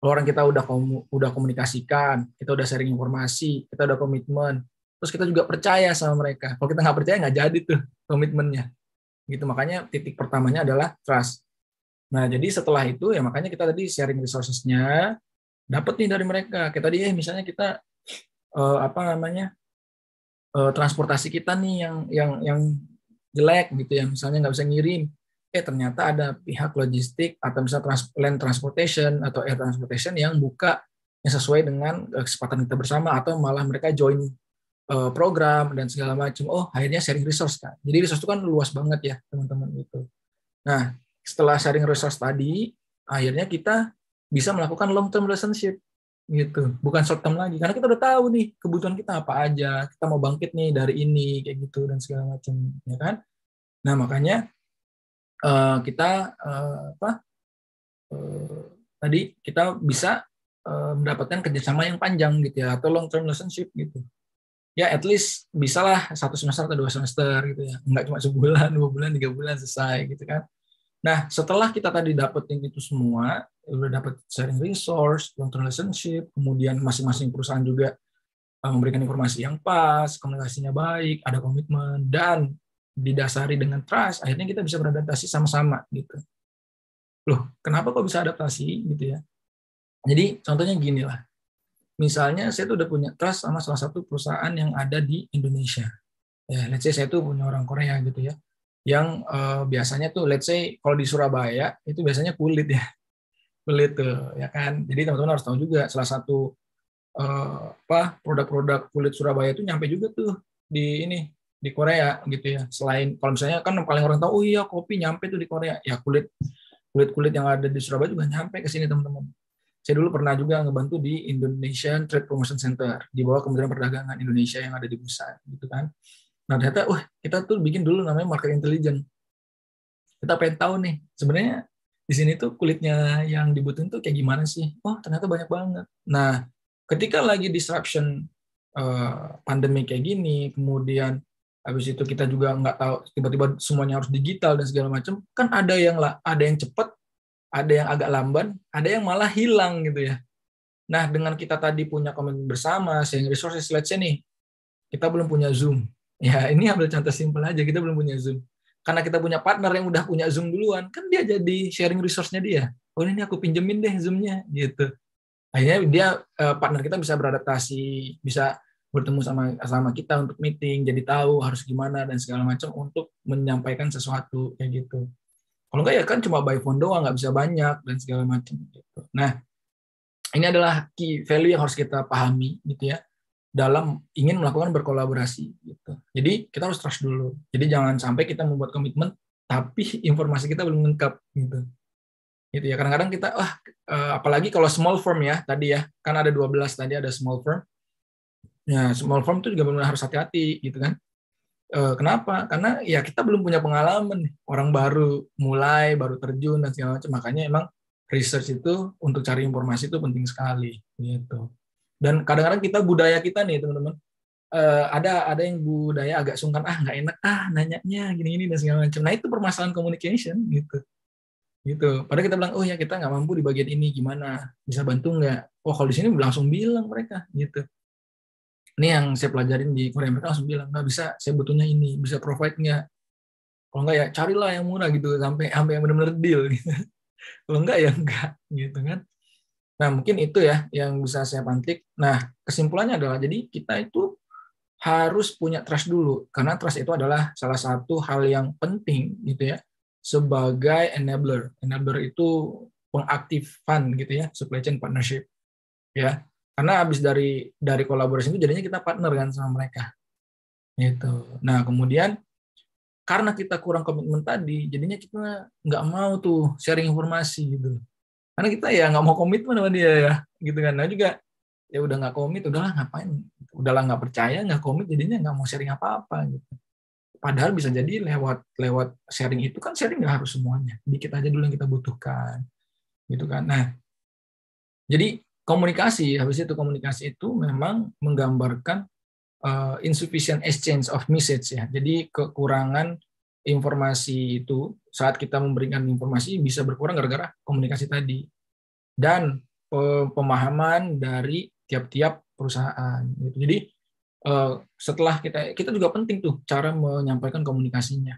kalau orang kita udah komu, udah komunikasikan, kita udah sharing informasi, kita udah komitmen, terus kita juga percaya sama mereka. Kalau kita nggak percaya nggak jadi tuh komitmennya. Gitu makanya titik pertamanya adalah trust. Nah jadi setelah itu ya makanya kita tadi sharing resources-nya dapat nih dari mereka. Kita tadi eh, misalnya kita eh, apa namanya eh, transportasi kita nih yang yang yang jelek gitu ya misalnya nggak bisa ngirim eh ternyata ada pihak logistik atau misalnya trans land transportation atau air transportation yang buka yang sesuai dengan eh, kesepakatan kita bersama atau malah mereka join uh, program dan segala macam. Oh, akhirnya sharing resource kan. Jadi resource itu kan luas banget ya, teman-teman itu. Nah, setelah sharing resource tadi, akhirnya kita bisa melakukan long term relationship gitu bukan short term lagi karena kita udah tahu nih kebutuhan kita apa aja kita mau bangkit nih dari ini kayak gitu dan segala macam ya kan nah makanya uh, kita uh, apa uh, tadi kita bisa uh, mendapatkan kerjasama yang panjang gitu ya atau long term relationship gitu ya at least bisalah satu semester atau dua semester gitu ya nggak cuma sebulan dua bulan tiga bulan selesai gitu kan nah setelah kita tadi dapetin itu semua udah dapet sharing resource long term relationship kemudian masing-masing perusahaan juga memberikan informasi yang pas komunikasinya baik ada komitmen dan didasari dengan trust, akhirnya kita bisa beradaptasi sama-sama gitu. Loh, kenapa kok bisa adaptasi gitu ya? Jadi contohnya gini lah. Misalnya saya tuh udah punya trust sama salah satu perusahaan yang ada di Indonesia. Ya, let's say saya tuh punya orang Korea gitu ya. Yang eh, biasanya tuh let's say kalau di Surabaya itu biasanya kulit ya. *laughs* Kulit tuh ya kan. Jadi teman-teman harus tahu juga salah satu eh, apa produk-produk kulit Surabaya itu nyampe juga tuh di ini di Korea gitu ya. Selain kalau misalnya kan paling orang tahu, oh iya kopi nyampe tuh di Korea. Ya kulit kulit kulit yang ada di Surabaya juga nyampe ke sini teman-teman. Saya dulu pernah juga ngebantu di Indonesian Trade Promotion Center di bawah Kementerian Perdagangan Indonesia yang ada di Busan gitu kan. Nah ternyata, wah kita tuh bikin dulu namanya market intelligence. Kita pengen tahu nih sebenarnya di sini tuh kulitnya yang dibutuhin tuh kayak gimana sih? Wah oh, ternyata banyak banget. Nah ketika lagi disruption eh, pandemi kayak gini, kemudian habis itu kita juga nggak tahu tiba-tiba semuanya harus digital dan segala macam kan ada yang lah ada yang cepat ada yang agak lamban ada yang malah hilang gitu ya nah dengan kita tadi punya komen bersama sharing resources let's say nih kita belum punya zoom ya ini ambil contoh simpel aja kita belum punya zoom karena kita punya partner yang udah punya zoom duluan kan dia jadi sharing resource-nya dia oh ini aku pinjemin deh zoomnya gitu akhirnya dia eh, partner kita bisa beradaptasi bisa bertemu sama sama kita untuk meeting jadi tahu harus gimana dan segala macam untuk menyampaikan sesuatu kayak gitu kalau enggak ya kan cuma by phone doang nggak bisa banyak dan segala macam gitu nah ini adalah key value yang harus kita pahami gitu ya dalam ingin melakukan berkolaborasi gitu jadi kita harus trust dulu jadi jangan sampai kita membuat komitmen tapi informasi kita belum lengkap gitu gitu ya kadang-kadang kita wah eh, apalagi kalau small firm ya tadi ya kan ada 12 tadi ada small firm Nah, small farm itu juga benar harus hati-hati gitu kan. E, kenapa? Karena ya kita belum punya pengalaman nih. Orang baru mulai, baru terjun dan segala macam. Makanya emang research itu untuk cari informasi itu penting sekali gitu. Dan kadang-kadang kita budaya kita nih teman-teman e, ada ada yang budaya agak sungkan ah nggak enak ah nanyanya gini-gini dan segala macam nah itu permasalahan communication gitu gitu padahal kita bilang oh ya kita nggak mampu di bagian ini gimana bisa bantu nggak oh kalau di sini langsung bilang mereka gitu ini yang saya pelajarin di Korea mereka langsung bilang nggak bisa saya butuhnya ini bisa provide nggak kalau nggak ya carilah yang murah gitu sampai sampai yang benar-benar deal gitu *laughs* kalau nggak ya enggak gitu kan nah mungkin itu ya yang bisa saya pantik nah kesimpulannya adalah jadi kita itu harus punya trust dulu karena trust itu adalah salah satu hal yang penting gitu ya sebagai enabler enabler itu pengaktifan gitu ya supply chain partnership ya karena habis dari dari kolaborasi itu jadinya kita partner kan sama mereka gitu nah kemudian karena kita kurang komitmen tadi jadinya kita nggak mau tuh sharing informasi gitu karena kita ya nggak mau komitmen sama dia ya gitu kan nah juga ya udah nggak komit udahlah ngapain udahlah nggak percaya nggak komit jadinya nggak mau sharing apa apa gitu padahal bisa jadi lewat lewat sharing itu kan sharing nggak harus semuanya dikit aja dulu yang kita butuhkan gitu kan nah jadi komunikasi habis itu komunikasi itu memang menggambarkan uh, insufficient exchange of message ya. Jadi kekurangan informasi itu saat kita memberikan informasi bisa berkurang gara-gara komunikasi tadi dan eh, pemahaman dari tiap-tiap perusahaan. Gitu. Jadi eh, setelah kita kita juga penting tuh cara menyampaikan komunikasinya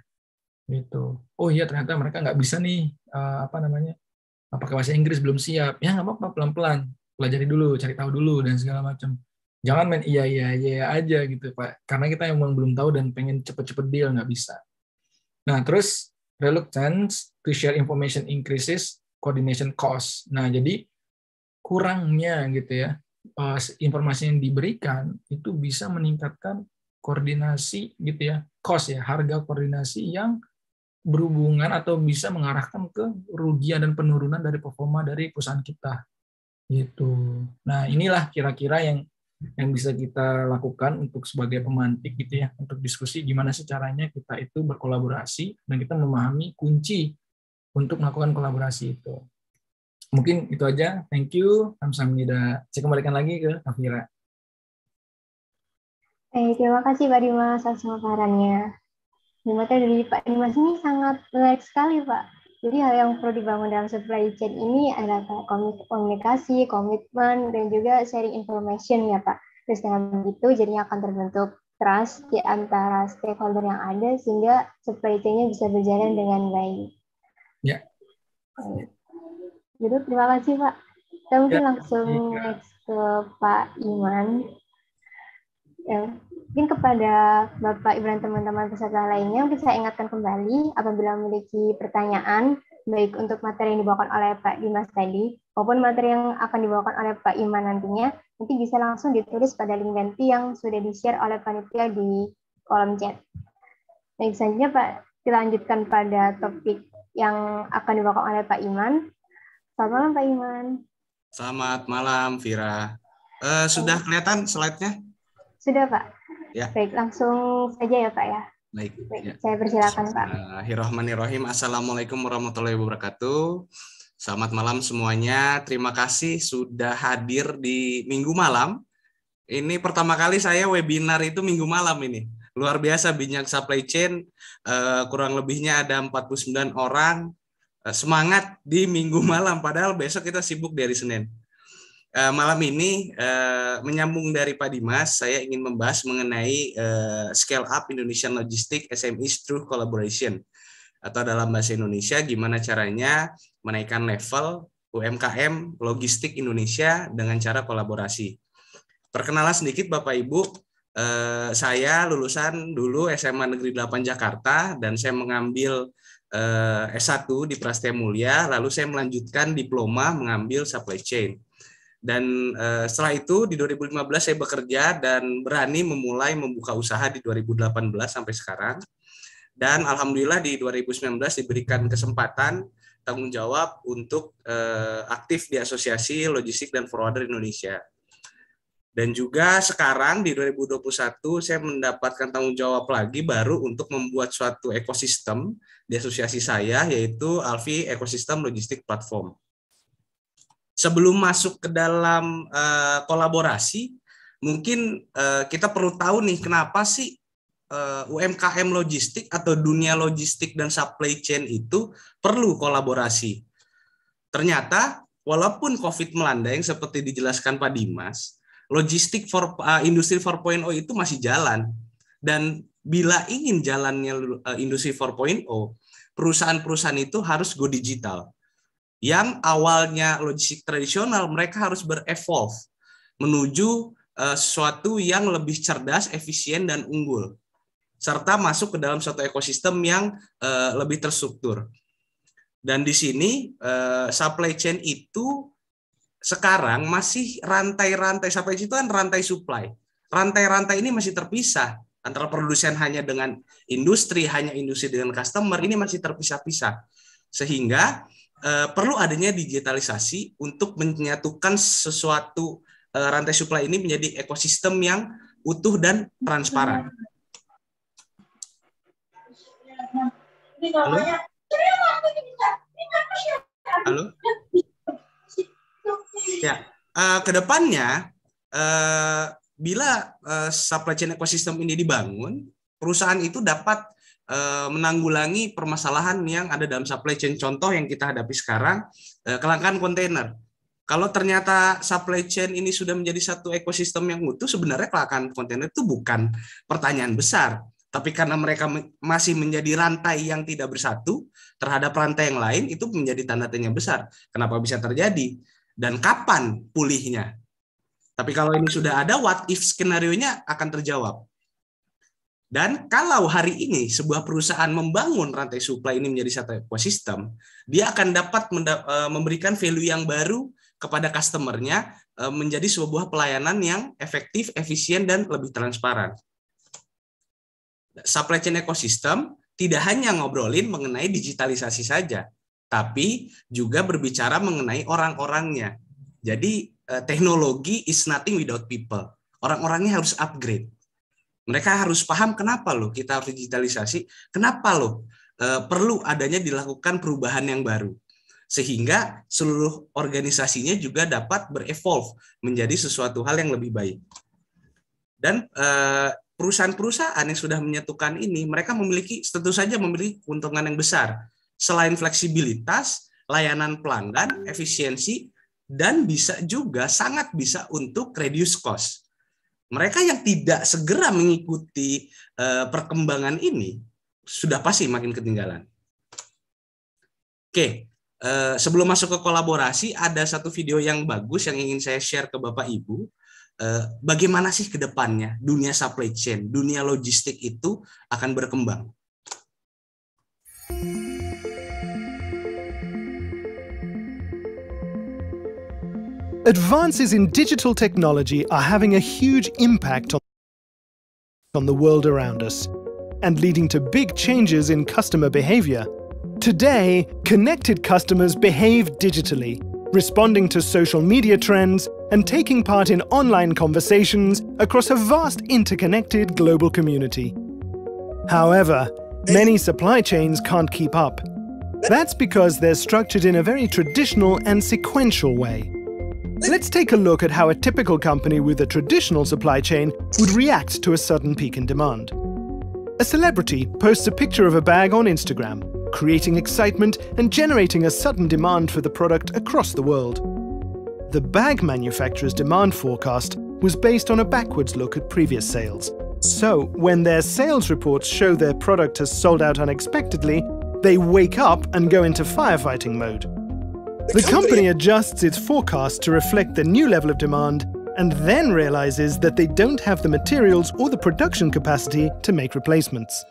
gitu. Oh iya ternyata mereka nggak bisa nih apa namanya pakai bahasa Inggris belum siap ya nggak apa-apa pelan-pelan pelajari dulu, cari tahu dulu dan segala macam. Jangan main iya, iya iya iya aja gitu pak, karena kita emang belum tahu dan pengen cepet-cepet deal nggak bisa. Nah terus reluctance to share information increases coordination cost. Nah jadi kurangnya gitu ya eh, informasi yang diberikan itu bisa meningkatkan koordinasi gitu ya cost ya harga koordinasi yang berhubungan atau bisa mengarahkan ke rugian dan penurunan dari performa dari perusahaan kita gitu. Nah inilah kira-kira yang yang bisa kita lakukan untuk sebagai pemantik gitu ya untuk diskusi gimana sih caranya kita itu berkolaborasi dan kita memahami kunci untuk melakukan kolaborasi itu. Mungkin itu aja. Thank you. Alhamdulillah. Saya kembalikan lagi ke Kafira. Eh, terima kasih Pak Dimas atas pemaparannya. Materi dari Pak Dimas ini sangat menarik sekali, Pak. Jadi iya, hal yang perlu dibangun dalam supply chain ini adalah komunikasi, komitmen, dan juga sharing information ya Pak. Terus dengan begitu jadinya akan terbentuk trust di antara stakeholder yang ada sehingga supply chain-nya bisa berjalan dengan baik. Ya. Jadi terima kasih Pak. Kita mungkin ya. langsung ya. next ke Pak Iman. Ya. Mungkin kepada Bapak, Ibu, dan teman-teman peserta lainnya, mungkin saya ingatkan kembali apabila memiliki pertanyaan, baik untuk materi yang dibawakan oleh Pak Dimas tadi, maupun materi yang akan dibawakan oleh Pak Iman nantinya, nanti bisa langsung ditulis pada link Benti yang sudah di-share oleh panitia di kolom chat. Baik, selanjutnya Pak, dilanjutkan pada topik yang akan dibawakan oleh Pak Iman. Selamat malam, Pak Iman. Selamat malam, Vira. Uh, eh, sudah kelihatan slide-nya? Sudah, Pak ya. Baik, langsung saja ya Pak ya. Baik. Baik ya. Saya persilakan Pak. Bismillahirrahmanirrahim. Assalamualaikum warahmatullahi wabarakatuh. Selamat malam semuanya. Terima kasih sudah hadir di minggu malam. Ini pertama kali saya webinar itu minggu malam ini. Luar biasa Binyak Supply Chain. Eh, kurang lebihnya ada 49 orang. Eh, semangat di minggu malam. Padahal besok kita sibuk dari Senin. Eh, malam ini eh, menyambung dari Pak Dimas, saya ingin membahas mengenai eh, scale up Indonesian Logistic SMEs e through collaboration atau dalam bahasa Indonesia gimana caranya menaikkan level UMKM logistik Indonesia dengan cara kolaborasi. Perkenalan sedikit Bapak Ibu, saya lulusan dulu SMA Negeri 8 Jakarta dan saya mengambil S1 di Prasetya Mulia, lalu saya melanjutkan diploma mengambil supply chain. Dan uh, setelah itu di 2015 saya bekerja dan berani memulai membuka usaha di 2018 sampai sekarang. Dan alhamdulillah di 2019 diberikan kesempatan tanggung jawab untuk uh, aktif di Asosiasi Logistik dan Forwarder Indonesia. Dan juga sekarang di 2021 saya mendapatkan tanggung jawab lagi baru untuk membuat suatu ekosistem di asosiasi saya yaitu Alfi Ekosistem Logistik Platform sebelum masuk ke dalam uh, kolaborasi, mungkin uh, kita perlu tahu nih kenapa sih uh, eh, UMKM logistik atau dunia logistik dan supply chain itu perlu kolaborasi. Ternyata walaupun COVID melanda yang seperti dijelaskan Pak Dimas, logistik for, uh, industri 4.0 itu masih jalan dan bila ingin jalannya uh, industri 4.0, perusahaan-perusahaan itu harus go digital yang awalnya logistik tradisional mereka harus berevolve menuju uh, sesuatu yang lebih cerdas, efisien dan unggul serta masuk ke dalam suatu ekosistem yang uh, lebih terstruktur. Dan di sini uh, supply chain itu sekarang masih rantai-rantai supply chain itu kan rantai supply. Rantai-rantai ini masih terpisah antara produsen hanya dengan industri, hanya industri dengan customer ini masih terpisah-pisah. Sehingga Eh, perlu adanya digitalisasi untuk menyatukan sesuatu uh, rantai suplai ini menjadi ekosistem yang utuh dan transparan. Halo? Kan ya. Halo? Ya, uh, eh, kedepannya uh, bila uh, supply chain ekosistem ini dibangun, perusahaan itu dapat Eh, menanggulangi permasalahan yang ada dalam supply chain contoh yang kita hadapi sekarang eh, kelangkaan kontainer. Kalau ternyata supply chain ini sudah menjadi satu ekosistem yang utuh, sebenarnya kelangkaan kontainer itu bukan pertanyaan besar, tapi karena mereka masih menjadi rantai yang tidak bersatu terhadap rantai yang lain itu menjadi tanda tanya besar. Kenapa bisa terjadi dan kapan pulihnya? Tapi kalau ini sudah ada, what if skenario-nya akan terjawab. Dan kalau hari ini sebuah perusahaan membangun rantai supply ini menjadi satu ekosistem, dia akan dapat eh, memberikan value yang baru kepada customernya eh, menjadi sebuah pelayanan yang efektif, efisien, dan lebih transparan. Supply chain ekosistem tidak hanya ngobrolin mengenai digitalisasi saja, tapi juga berbicara mengenai orang-orangnya. Jadi eh, teknologi is nothing without people. Orang-orangnya harus upgrade mereka harus paham kenapa loh kita harus digitalisasi, kenapa loh e, perlu adanya dilakukan perubahan yang baru. Sehingga seluruh organisasinya juga dapat berevolve menjadi sesuatu hal yang lebih baik. Dan eh, perusahaan-perusahaan yang sudah menyatukan ini, mereka memiliki tentu saja memiliki keuntungan yang besar. Selain fleksibilitas, layanan pelanggan, efisiensi, dan bisa juga sangat bisa untuk reduce cost mereka yang tidak segera mengikuti uh, perkembangan ini sudah pasti makin ketinggalan. Oke, uh, sebelum masuk ke kolaborasi ada satu video yang bagus yang ingin saya share ke Bapak Ibu. Uh, bagaimana sih ke depannya dunia supply chain, dunia logistik itu akan berkembang? Advances in digital technology are having a huge impact on the world around us and leading to big changes in customer behavior. Today, connected customers behave digitally, responding to social media trends and taking part in online conversations across a vast interconnected global community. However, many supply chains can't keep up. That's because they're structured in a very traditional and sequential way. Let's take a look at how a typical company with a traditional supply chain would react to a sudden peak in demand. A celebrity posts a picture of a bag on Instagram, creating excitement and generating a sudden demand for the product across the world. The bag manufacturer's demand forecast was based on a backwards look at previous sales. So, when their sales reports show their product has sold out unexpectedly, they wake up and go into firefighting mode. The, company adjusts its forecast to reflect the new level of demand and then realizes that they don't have the materials or the production capacity to make replacements.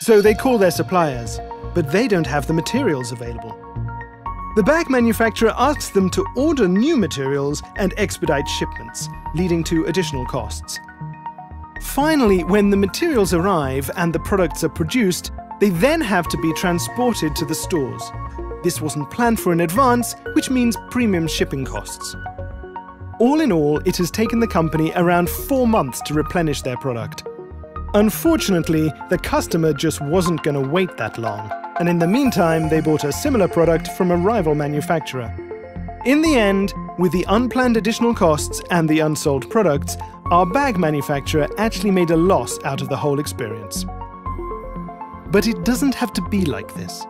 So they call their suppliers, but they don't have the materials available. The bag manufacturer asks them to order new materials and expedite shipments, leading to additional costs. Finally, when the materials arrive and the products are produced, they then have to be transported to the stores, this wasn't planned for in advance, which means premium shipping costs. All in all, it has taken the company around four months to replenish their product. Unfortunately, the customer just wasn't going to wait that long, and in the meantime, they bought a similar product from a rival manufacturer. In the end, with the unplanned additional costs and the unsold products, our bag manufacturer actually made a loss out of the whole experience. But it doesn't have to be like this.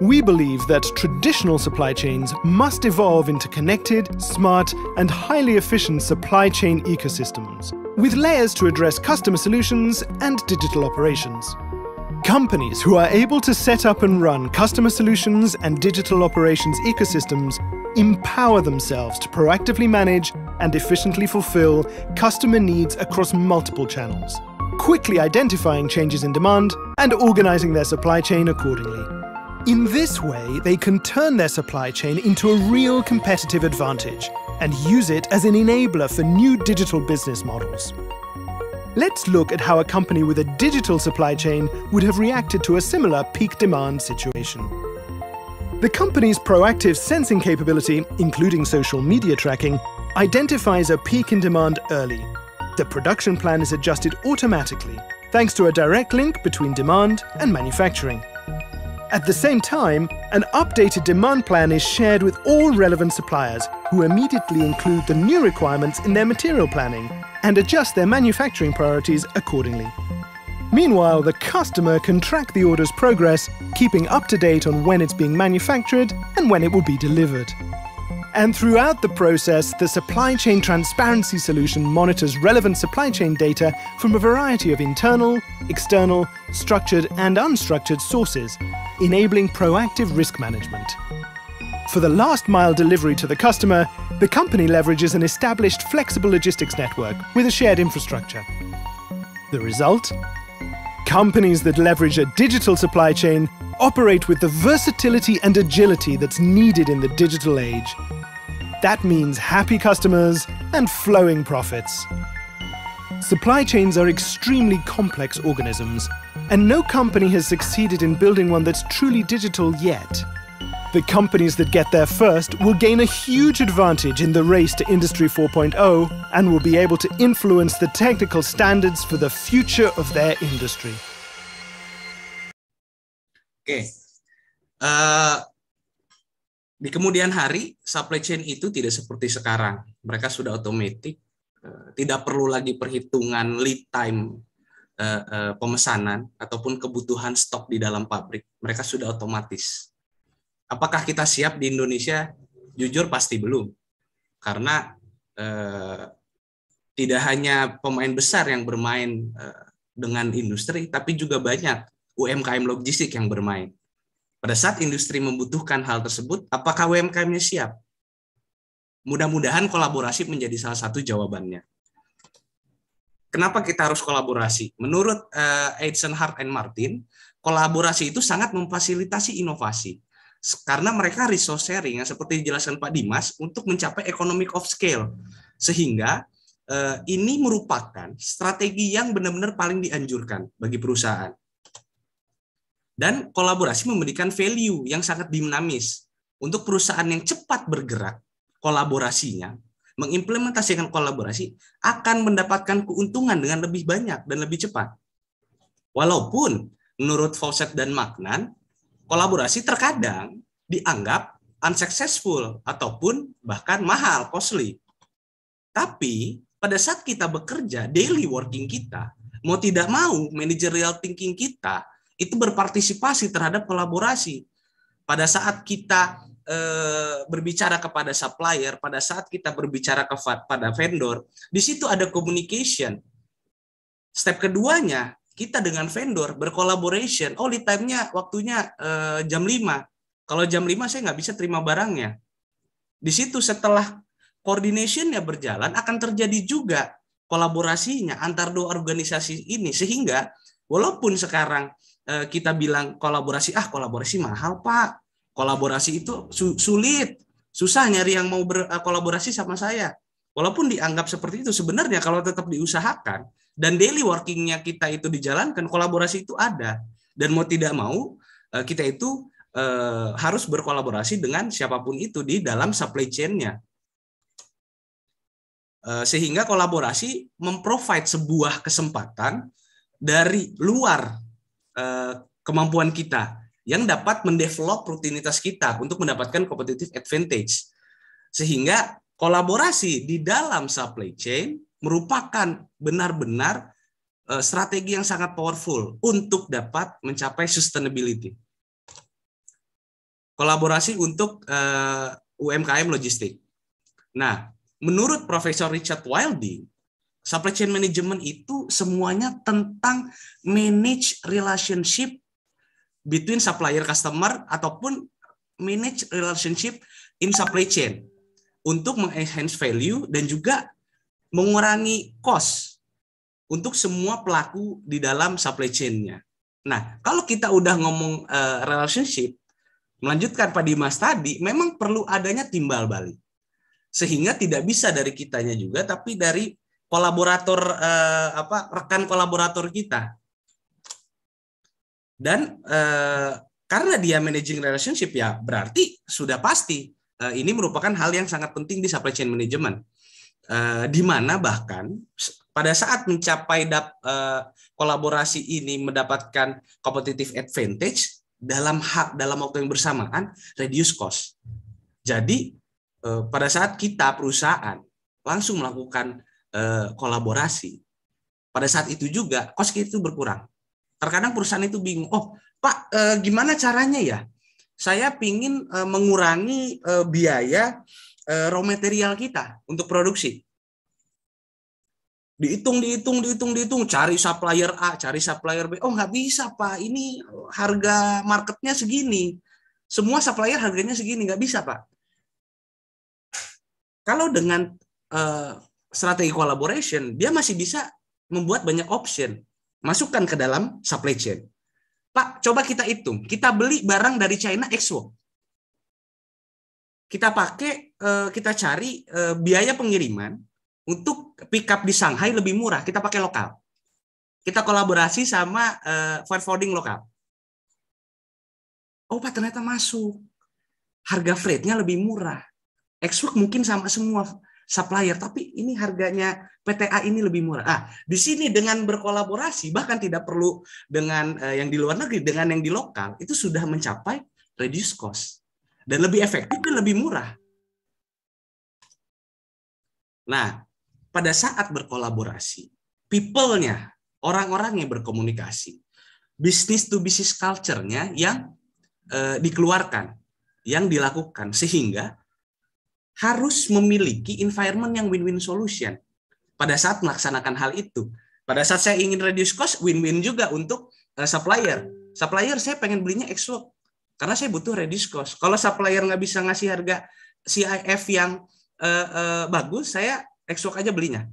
We believe that traditional supply chains must evolve into connected, smart, and highly efficient supply chain ecosystems, with layers to address customer solutions and digital operations. Companies who are able to set up and run customer solutions and digital operations ecosystems empower themselves to proactively manage and efficiently fulfill customer needs across multiple channels, quickly identifying changes in demand and organizing their supply chain accordingly. In this way, they can turn their supply chain into a real competitive advantage and use it as an enabler for new digital business models. Let's look at how a company with a digital supply chain would have reacted to a similar peak demand situation. The company's proactive sensing capability, including social media tracking, identifies a peak in demand early. The production plan is adjusted automatically, thanks to a direct link between demand and manufacturing. At the same time, an updated demand plan is shared with all relevant suppliers who immediately include the new requirements in their material planning and adjust their manufacturing priorities accordingly. Meanwhile, the customer can track the order's progress, keeping up to date on when it's being manufactured and when it will be delivered. And throughout the process, the Supply Chain Transparency Solution monitors relevant supply chain data from a variety of internal, external, structured, and unstructured sources, enabling proactive risk management. For the last mile delivery to the customer, the company leverages an established flexible logistics network with a shared infrastructure. The result? Companies that leverage a digital supply chain operate with the versatility and agility that's needed in the digital age that means happy customers and flowing profits. Supply chains are extremely complex organisms, and no company has succeeded in building one that's truly digital yet. The companies that get there first will gain a huge advantage in the race to Industry 4.0 and will be able to influence the technical standards for the future of their industry. Okay. Uh, Di kemudian hari, supply chain itu tidak seperti sekarang. Mereka sudah otomatis, eh, tidak perlu lagi perhitungan lead time eh, eh, pemesanan ataupun kebutuhan stok di dalam pabrik. Mereka sudah otomatis. Apakah kita siap di Indonesia? Jujur pasti belum. Karena eh, tidak hanya pemain besar yang bermain eh, dengan industri, tapi juga banyak UMKM logistik yang bermain pada saat industri membutuhkan hal tersebut, apakah UMKM-nya siap? Mudah-mudahan kolaborasi menjadi salah satu jawabannya. Kenapa kita harus kolaborasi? Menurut uh, Edson Hart and Martin, kolaborasi itu sangat memfasilitasi inovasi karena mereka resource sharing yang seperti dijelaskan Pak Dimas untuk mencapai economic of scale sehingga uh, ini merupakan strategi yang benar-benar paling dianjurkan bagi perusahaan dan kolaborasi memberikan value yang sangat dinamis. Untuk perusahaan yang cepat bergerak, kolaborasinya, mengimplementasikan kolaborasi, akan mendapatkan keuntungan dengan lebih banyak dan lebih cepat. Walaupun menurut Fawcett dan Magnan, kolaborasi terkadang dianggap unsuccessful ataupun bahkan mahal, costly. Tapi pada saat kita bekerja, daily working kita, mau tidak mau managerial thinking kita itu berpartisipasi terhadap kolaborasi. Pada saat kita e, berbicara kepada supplier, pada saat kita berbicara kepada vendor, di situ ada communication. Step keduanya, kita dengan vendor berkolaborasi. Oh, lead time-nya waktunya e, jam 5. Kalau jam 5 saya nggak bisa terima barangnya. Di situ setelah coordination-nya berjalan akan terjadi juga kolaborasinya antar dua organisasi ini sehingga walaupun sekarang Eh, kita bilang kolaborasi ah kolaborasi mahal pak kolaborasi itu su sulit susah nyari yang mau berkolaborasi eh, sama saya walaupun dianggap seperti itu sebenarnya kalau tetap diusahakan dan daily workingnya kita itu dijalankan kolaborasi itu ada dan mau tidak mau eh, kita itu eh, harus berkolaborasi dengan siapapun itu di dalam supply chainnya eh, sehingga kolaborasi memprovide sebuah kesempatan dari luar Eh, kemampuan kita yang dapat mendevelop rutinitas kita untuk mendapatkan competitive advantage. Sehingga kolaborasi di dalam supply chain merupakan benar-benar eh, strategi yang sangat powerful untuk dapat mencapai sustainability. Kolaborasi untuk eh, UMKM logistik. Nah, menurut Profesor Richard Wilding, Supply chain management itu semuanya tentang manage relationship between supplier customer ataupun manage relationship in supply chain untuk mengenhance value dan juga mengurangi cost untuk semua pelaku di dalam supply chain-nya. Nah, kalau kita udah ngomong uh, relationship, melanjutkan Pak Dimas tadi, memang perlu adanya timbal balik. Sehingga tidak bisa dari kitanya juga, tapi dari kolaborator eh, apa rekan kolaborator kita dan eh, karena dia managing relationship ya berarti sudah pasti eh, ini merupakan hal yang sangat penting di supply chain management eh, di mana bahkan pada saat mencapai dap, eh, kolaborasi ini mendapatkan competitive advantage dalam hak dalam waktu yang bersamaan reduce cost jadi eh, pada saat kita perusahaan langsung melakukan Eh, kolaborasi, pada saat itu juga kos kita itu berkurang. Terkadang perusahaan itu bingung, oh Pak e, gimana caranya ya? Saya ingin e, eh, mengurangi e, biaya e, raw material kita untuk produksi. Dihitung, dihitung, dihitung, dihitung, cari supplier A, cari supplier B. Oh nggak bisa Pak, ini harga marketnya segini. Semua supplier harganya segini, nggak bisa Pak. Kalau dengan eh, strategi collaboration, dia masih bisa membuat banyak option. Masukkan ke dalam supply chain. Pak, coba kita hitung. Kita beli barang dari China Expo. Kita pakai, eh, kita cari eh, biaya pengiriman untuk pick up di Shanghai lebih murah. Kita pakai lokal. Kita kolaborasi sama eh, forwarding lokal. Oh Pak, ternyata masuk. Harga freightnya lebih murah. Export mungkin sama semua supplier, tapi ini harganya PTA ini lebih murah. Ah, di sini dengan berkolaborasi bahkan tidak perlu dengan uh, yang di luar negeri, dengan yang di lokal itu sudah mencapai reduce cost dan lebih efektif dan lebih murah. Nah, pada saat berkolaborasi, people-nya, orang-orang yang berkomunikasi, bisnis to business culture-nya yang uh, dikeluarkan, yang dilakukan sehingga harus memiliki environment yang win-win solution pada saat melaksanakan hal itu. Pada saat saya ingin reduce cost, win-win juga untuk eh, supplier. Supplier saya pengen belinya Xwork karena saya butuh reduce cost. Kalau supplier nggak bisa ngasih harga CIF yang uh, uh, bagus, saya Xwork aja belinya.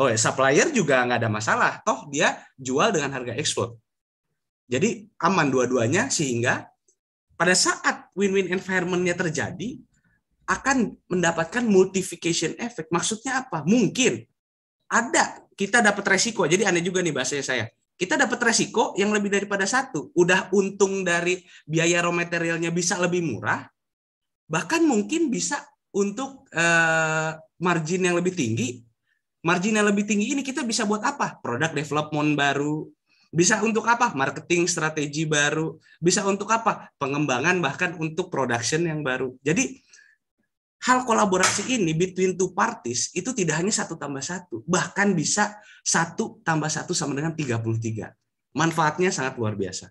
Oh, ya, supplier juga nggak ada masalah. Toh dia jual dengan harga Xwork. Jadi aman dua-duanya sehingga pada saat win-win environment-nya terjadi, akan mendapatkan multiplication effect. Maksudnya apa? Mungkin ada kita dapat resiko. Jadi aneh juga nih bahasanya saya. Kita dapat resiko yang lebih daripada satu. Udah untung dari biaya raw materialnya bisa lebih murah, bahkan mungkin bisa untuk eh, margin yang lebih tinggi. Margin yang lebih tinggi ini kita bisa buat apa? Produk development baru, bisa untuk apa? Marketing strategi baru. Bisa untuk apa? Pengembangan bahkan untuk production yang baru. Jadi hal kolaborasi ini between two parties itu tidak hanya satu tambah satu, bahkan bisa satu tambah satu sama dengan 33. Manfaatnya sangat luar biasa.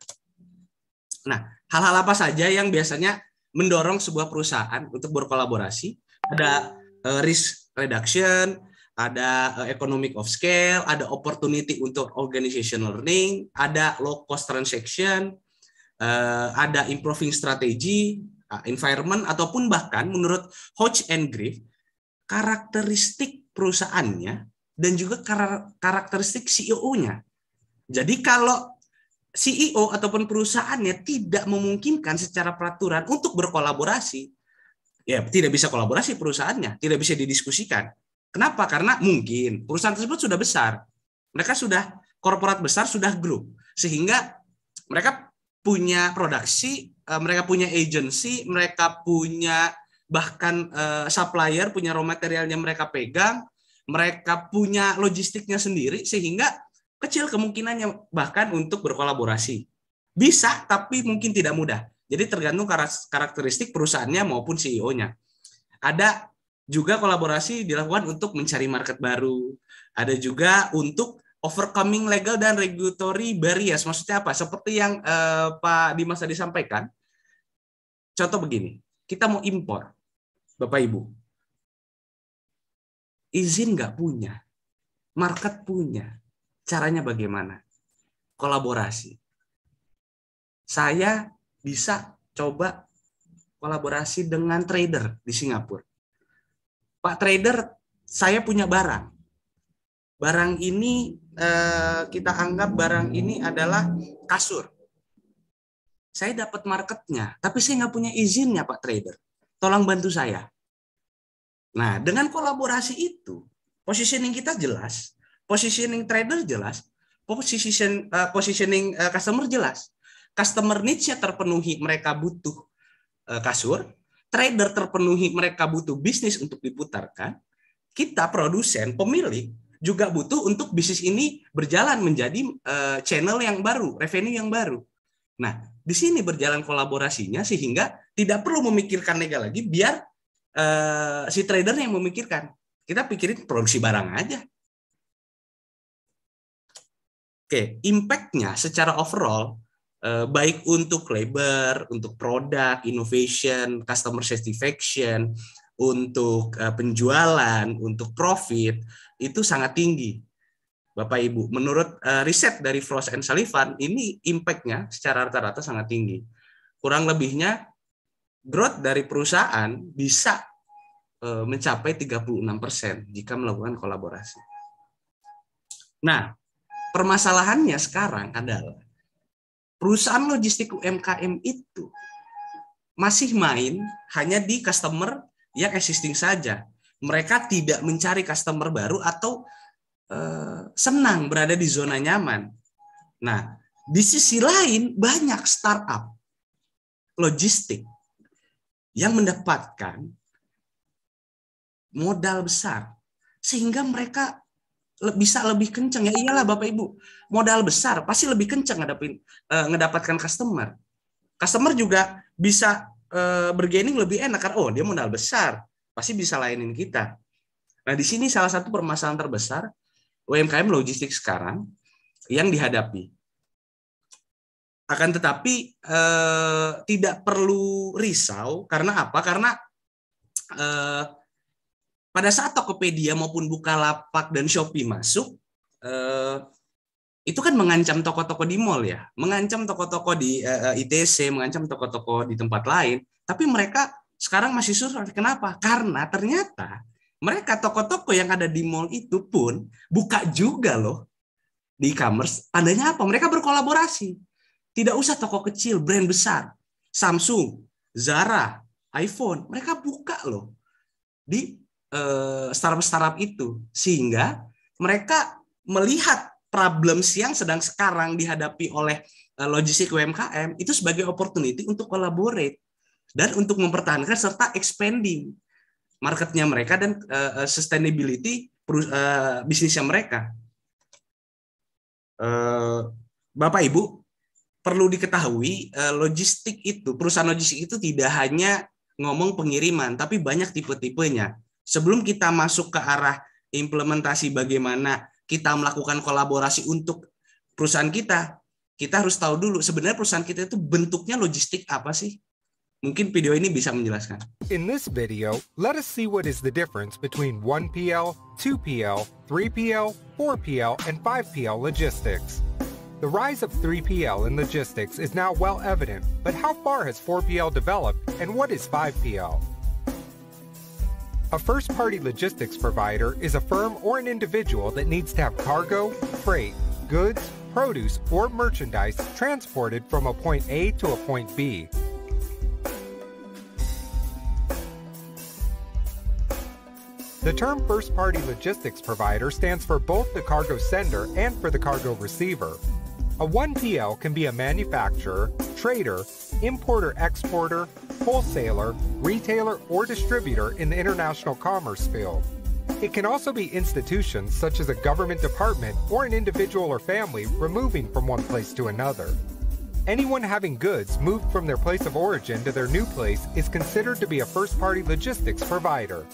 Nah, hal-hal apa saja yang biasanya mendorong sebuah perusahaan untuk berkolaborasi? Ada eh, risk reduction, ada eh, economic of scale, ada opportunity untuk organizational learning, ada low cost transaction, eh, ada improving strategy, Nah, environment ataupun bahkan menurut Hodge and Griff karakteristik perusahaannya dan juga karakteristik CEO-nya. Jadi kalau CEO ataupun perusahaannya tidak memungkinkan secara peraturan untuk berkolaborasi, ya tidak bisa kolaborasi perusahaannya, tidak bisa didiskusikan. Kenapa? Karena mungkin perusahaan tersebut sudah besar, mereka sudah korporat besar, sudah grup, sehingga mereka punya produksi Eh, mereka punya agency, mereka punya bahkan uh, supplier, punya raw materialnya mereka pegang, mereka punya logistiknya sendiri sehingga kecil kemungkinannya bahkan untuk berkolaborasi. Bisa tapi mungkin tidak mudah. Jadi tergantung karakteristik perusahaannya maupun CEO-nya. Ada juga kolaborasi dilakukan untuk mencari market baru. Ada juga untuk overcoming legal dan regulatory barriers. Maksudnya apa? Seperti yang eh, Pak Dimas tadi sampaikan, Contoh begini, kita mau impor, Bapak Ibu. Izin nggak punya, market punya. Caranya bagaimana? Kolaborasi. Saya bisa coba kolaborasi dengan trader di Singapura. Pak trader, saya punya barang. Barang ini eh, kita anggap barang ini adalah kasur saya dapat marketnya, tapi saya nggak punya izinnya Pak Trader. Tolong bantu saya. Nah, dengan kolaborasi itu, positioning kita jelas, positioning trader jelas, position uh, positioning uh, customer jelas. Customer needs-nya terpenuhi, mereka butuh uh, kasur, trader terpenuhi, mereka butuh bisnis untuk diputarkan. Kita produsen, pemilik juga butuh untuk bisnis ini berjalan menjadi uh, channel yang baru, revenue yang baru. Nah, di sini berjalan kolaborasinya sehingga tidak perlu memikirkan nega lagi biar uh, si trader yang memikirkan. Kita pikirin produksi barang aja. Oke, impact-nya secara overall eh, baik untuk labor, untuk produk, innovation, customer satisfaction, untuk eh, penjualan, untuk profit itu sangat tinggi. Bapak Ibu. Menurut uh, riset dari Frost and Sullivan, ini impact-nya secara rata-rata sangat tinggi. Kurang lebihnya growth dari perusahaan bisa uh, mencapai 36% jika melakukan kolaborasi. Nah, permasalahannya sekarang adalah perusahaan logistik UMKM itu masih main hanya di customer yang existing saja. Mereka tidak mencari customer baru atau Eh, senang berada di zona nyaman. Nah, di sisi lain banyak startup logistik yang mendapatkan modal besar sehingga mereka bisa lebih kencang ya iyalah bapak ibu modal besar pasti lebih kencang ngadapin uh, ngedapatkan customer customer juga bisa uh, bergaining lebih enak karena oh dia modal besar pasti bisa lainin kita nah di sini salah satu permasalahan terbesar UMKM logistik sekarang yang dihadapi. Akan tetapi eh, tidak perlu risau karena apa? Karena eh, pada saat Tokopedia maupun Bukalapak dan Shopee masuk eh, itu kan mengancam toko-toko di mall ya, mengancam toko-toko di eh, eh ITC, mengancam toko-toko di tempat lain. Tapi mereka sekarang masih susah. Kenapa? Karena ternyata mereka toko-toko yang ada di mall itu pun buka juga loh di e-commerce. Tandanya apa? Mereka berkolaborasi. Tidak usah toko kecil, brand besar. Samsung, Zara, iPhone, mereka buka loh di startup eh, startup-startup itu. Sehingga mereka melihat problem yang sedang sekarang dihadapi oleh uh, logistik UMKM itu sebagai opportunity untuk collaborate dan untuk mempertahankan serta expanding marketnya mereka dan uh, sustainability uh, bisnisnya mereka. Uh, Bapak Ibu perlu diketahui uh, logistik itu perusahaan logistik itu tidak hanya ngomong pengiriman tapi banyak tipe-tipenya. Sebelum kita masuk ke arah implementasi bagaimana kita melakukan kolaborasi untuk perusahaan kita, kita harus tahu dulu sebenarnya perusahaan kita itu bentuknya logistik apa sih? Mungkin video ini bisa menjelaskan. In this video, let us see what is the difference between 1PL, 2PL, 3PL, 4PL, and 5PL logistics. The rise of 3PL in logistics is now well evident, but how far has 4PL developed and what is 5PL? A first party logistics provider is a firm or an individual that needs to have cargo, freight, goods, produce, or merchandise transported from a point A to a point B The term first party logistics provider stands for both the cargo sender and for the cargo receiver. A 1PL can be a manufacturer, trader, importer exporter, wholesaler, retailer, or distributor in the international commerce field. It can also be institutions such as a government department or an individual or family removing from one place to another. Anyone having goods moved from their place of origin to their new place is considered to be a first party logistics provider.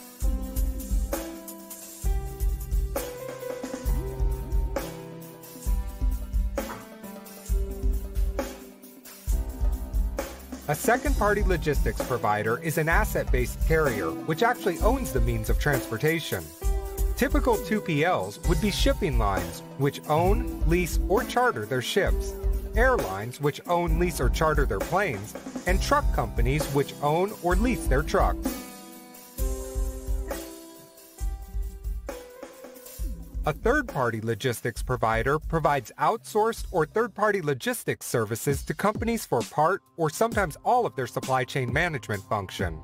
A second party logistics provider is an asset based carrier which actually owns the means of transportation. Typical 2PLs would be shipping lines, which own, lease, or charter their ships, airlines, which own, lease, or charter their planes, and truck companies, which own or lease their trucks. A third-party logistics provider provides outsourced or third-party logistics services to companies for part or sometimes all of their supply chain management function.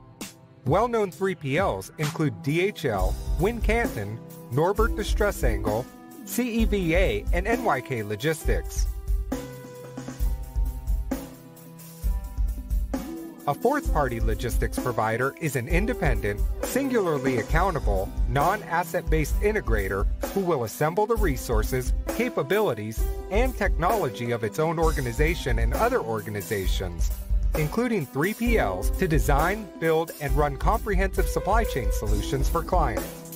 Well-known 3PLs include DHL, Wincanton, Norbert Distress Angle, CEVA, and NYK Logistics. A fourth party logistics provider is an independent, singularly accountable, non asset based integrator who will assemble the resources, capabilities, and technology of its own organization and other organizations, including 3PLs, to design, build, and run comprehensive supply chain solutions for clients.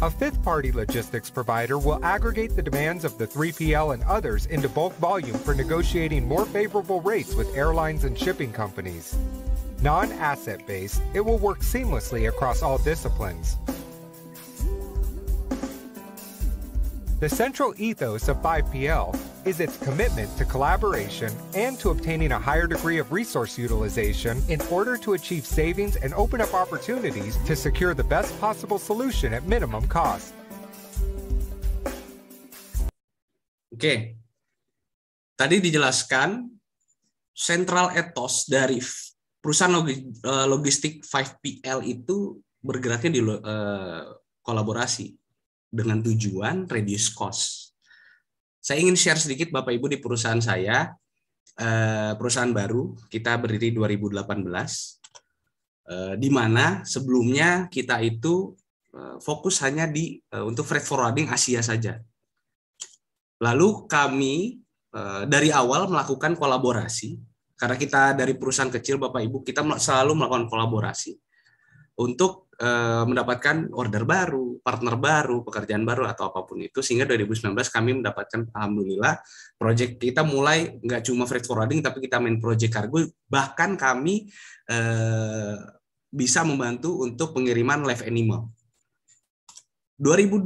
A fifth party logistics provider will aggregate the demands of the 3PL and others into bulk volume for negotiating more favorable rates with airlines and shipping companies. Non asset based, it will work seamlessly across all disciplines. The central ethos of 5PL is its commitment to collaboration and to obtaining a higher degree of resource utilization in order to achieve savings and open up opportunities to secure the best possible solution at minimum cost. Oke, okay. tadi dijelaskan central ethos dari perusahaan eh, logistik 5PL itu bergeraknya di eh, kolaborasi dengan tujuan reduce cost. Saya ingin share sedikit Bapak Ibu di perusahaan saya, eh, perusahaan baru, kita berdiri 2018, eh, di mana sebelumnya kita itu eh, fokus hanya di untuk freight forwarding Asia saja. Lalu kami dari awal melakukan kolaborasi, karena kita dari perusahaan kecil Bapak Ibu, kita selalu melakukan kolaborasi untuk Eh, mendapatkan order baru, partner baru, pekerjaan baru atau apapun itu sehingga 2019 kami mendapatkan alhamdulillah project kita mulai nggak cuma freight forwarding tapi kita main project kargo bahkan kami eh, bisa membantu untuk pengiriman live animal. 2020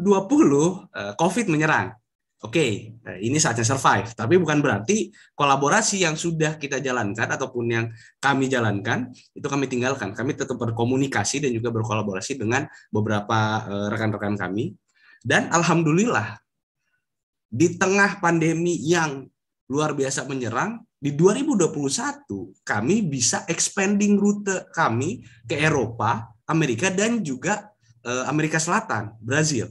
eh, COVID menyerang Oke, okay, nah ini saatnya survive. Tapi bukan berarti kolaborasi yang sudah kita jalankan ataupun yang kami jalankan itu kami tinggalkan. Kami tetap berkomunikasi dan juga berkolaborasi dengan beberapa eh, rekan-rekan kami. Dan alhamdulillah di tengah pandemi yang luar biasa menyerang, di 2021 kami bisa expanding rute kami ke Eropa, Amerika dan juga eh, Amerika Selatan, Brazil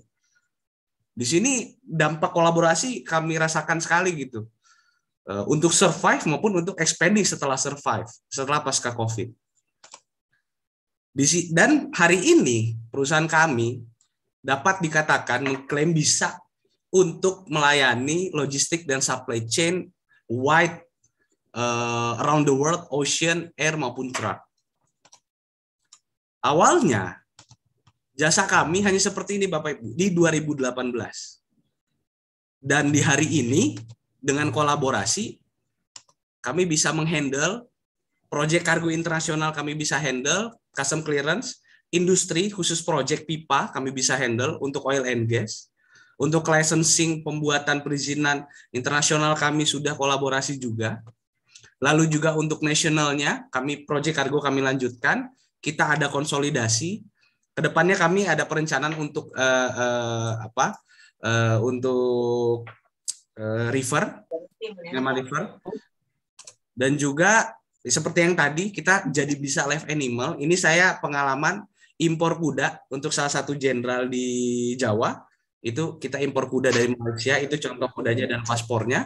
di sini dampak kolaborasi kami rasakan sekali gitu. Eh, untuk survive maupun untuk expanding setelah survive, setelah pasca COVID. Dan hari ini perusahaan kami dapat dikatakan mengklaim bisa untuk melayani logistik dan supply chain wide uh, around the world, ocean, air maupun truck. Awalnya Jasa kami hanya seperti ini Bapak Ibu di 2018. Dan di hari ini dengan kolaborasi kami bisa menghandle proyek kargo internasional kami bisa handle, custom clearance, industri khusus proyek pipa kami bisa handle untuk oil and gas. Untuk licensing pembuatan perizinan internasional kami sudah kolaborasi juga. Lalu juga untuk nasionalnya kami proyek kargo kami lanjutkan, kita ada konsolidasi kedepannya kami ada perencanaan untuk uh, uh, apa uh, untuk uh, river ya. nama river dan juga seperti yang tadi kita jadi bisa live animal ini saya pengalaman impor kuda untuk salah satu jenderal di Jawa itu kita impor kuda dari Malaysia itu contoh kudanya dan paspornya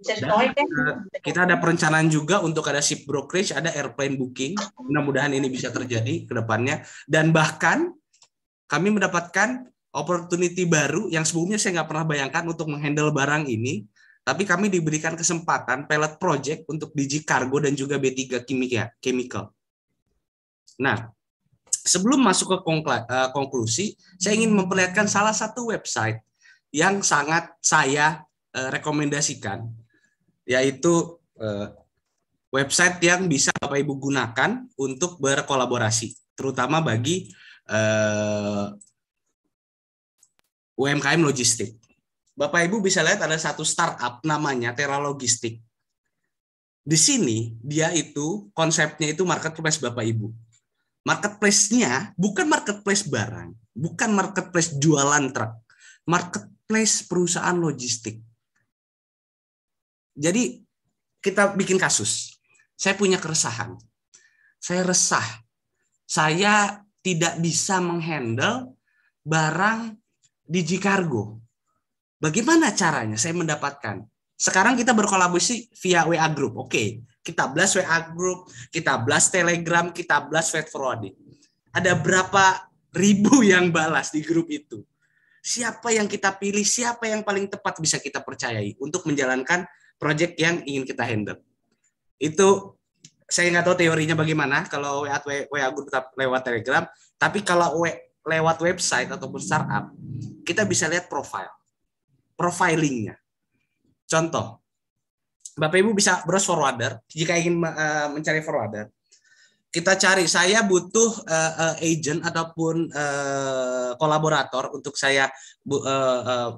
Eh, kita ada perencanaan juga untuk ada ship brokerage, ada airplane booking. Mudah-mudahan ini bisa terjadi ke depannya. Dan bahkan kami mendapatkan opportunity baru yang sebelumnya saya nggak pernah bayangkan untuk menghandle barang ini. Tapi kami diberikan kesempatan pilot project untuk biji kargo dan juga B3 Kimia, Chemical. Nah, sebelum masuk ke eh, konklusi, saya ingin memperlihatkan salah satu website yang sangat saya eh, rekomendasikan yaitu eh, website yang bisa Bapak Ibu gunakan untuk berkolaborasi, terutama bagi eh, UMKM logistik. Bapak Ibu bisa lihat ada satu startup namanya Terra Logistik. Di sini dia itu konsepnya itu marketplace Bapak Ibu. Marketplace-nya bukan marketplace barang, bukan marketplace jualan truk, marketplace perusahaan logistik jadi kita bikin kasus. Saya punya keresahan. Saya resah. Saya tidak bisa menghandle barang di Cargo. Bagaimana caranya saya mendapatkan? Sekarang kita berkolaborasi via WA Group. Oke, kita blast WA Group, kita blast Telegram, kita blast Fed Forwarding. Ada berapa ribu *laughs* yang balas di grup itu? Siapa yang kita pilih, siapa yang paling tepat bisa kita percayai untuk menjalankan project yang ingin kita handle. Itu saya nggak tahu teorinya bagaimana kalau WA, WA group lewat Telegram, tapi kalau we, lewat website ataupun startup, kita bisa lihat profile, profilingnya. Contoh, Bapak Ibu bisa browse forwarder jika ingin eh, mencari forwarder. Kita cari, saya butuh eh, eh, agent ataupun kolaborator untuk saya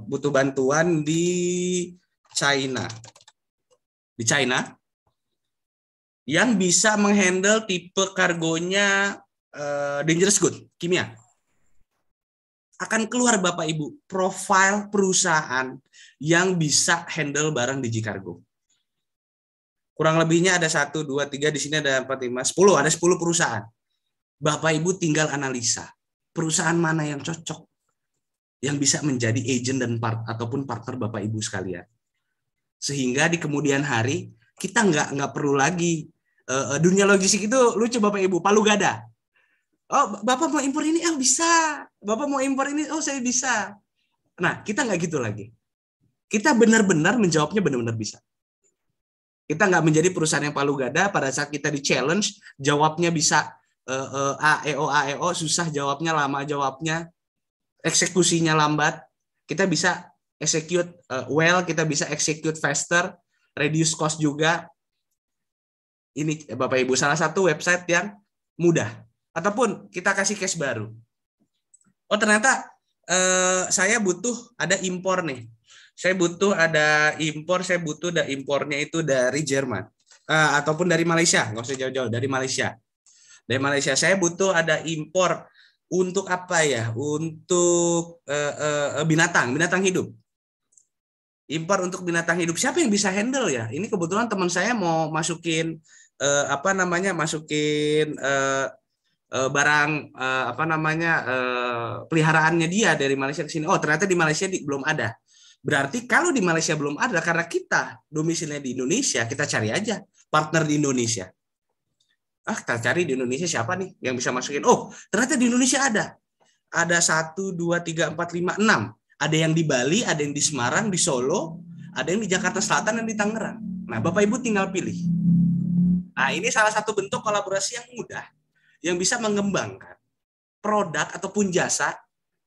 butuh bantuan di China di China yang bisa menghandle tipe kargonya uh, dangerous good kimia akan keluar Bapak Ibu profil perusahaan yang bisa handle barang di Jikargo. Kurang lebihnya ada satu dua tiga di sini ada empat lima sepuluh ada sepuluh perusahaan. Bapak Ibu tinggal analisa perusahaan mana yang cocok yang bisa menjadi agent dan part ataupun partner Bapak Ibu sekalian sehingga di kemudian hari kita nggak nggak perlu lagi uh, dunia logistik itu lucu bapak ibu palu gada oh bapak mau impor ini oh bisa bapak mau impor ini oh saya bisa nah kita nggak gitu lagi kita benar-benar menjawabnya benar-benar bisa kita nggak menjadi perusahaan yang palu gada pada saat kita di challenge jawabnya bisa uh, eh, uh, AEO AEO susah jawabnya lama jawabnya eksekusinya lambat kita bisa execute uh, well, kita bisa execute faster, reduce cost juga. Ini eh, Bapak Ibu salah satu website yang mudah. Ataupun kita kasih case baru. Oh ternyata eh, saya butuh ada impor nih. Saya butuh ada impor, saya butuh ada impornya itu dari Jerman eh, ataupun dari Malaysia, nggak usah jauh-jauh dari Malaysia. Dari Malaysia saya butuh ada impor untuk apa ya? Untuk eh, eh, eh binatang, binatang hidup impor untuk binatang hidup siapa yang bisa handle ya ini kebetulan teman saya mau masukin eh, apa namanya masukin eh, eh, barang eh, apa namanya eh, peliharaannya dia dari Malaysia ke sini oh ternyata di Malaysia di, belum ada berarti kalau di Malaysia belum ada karena kita domisilnya di Indonesia kita cari aja partner di Indonesia ah kita cari di Indonesia siapa nih yang bisa masukin oh ternyata di Indonesia ada ada satu dua tiga empat lima enam ada yang di Bali, ada yang di Semarang, di Solo, ada yang di Jakarta Selatan dan di Tangerang. Nah, Bapak Ibu tinggal pilih. Nah, ini salah satu bentuk kolaborasi yang mudah yang bisa mengembangkan produk ataupun jasa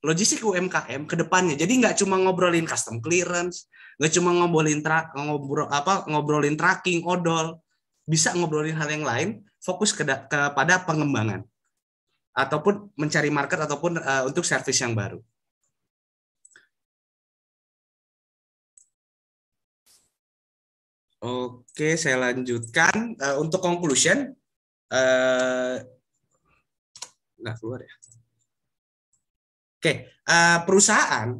logistik UMKM ke depannya. Jadi nggak cuma ngobrolin custom clearance, nggak cuma ngobrolin tra ngobrol apa ngobrolin tracking odol, bisa ngobrolin hal yang lain, fokus ke kepada pengembangan ataupun mencari market ataupun uh, untuk service yang baru. Oke, saya lanjutkan uh, untuk conclusion. Uh, nah, keluar ya. Oke, uh, perusahaan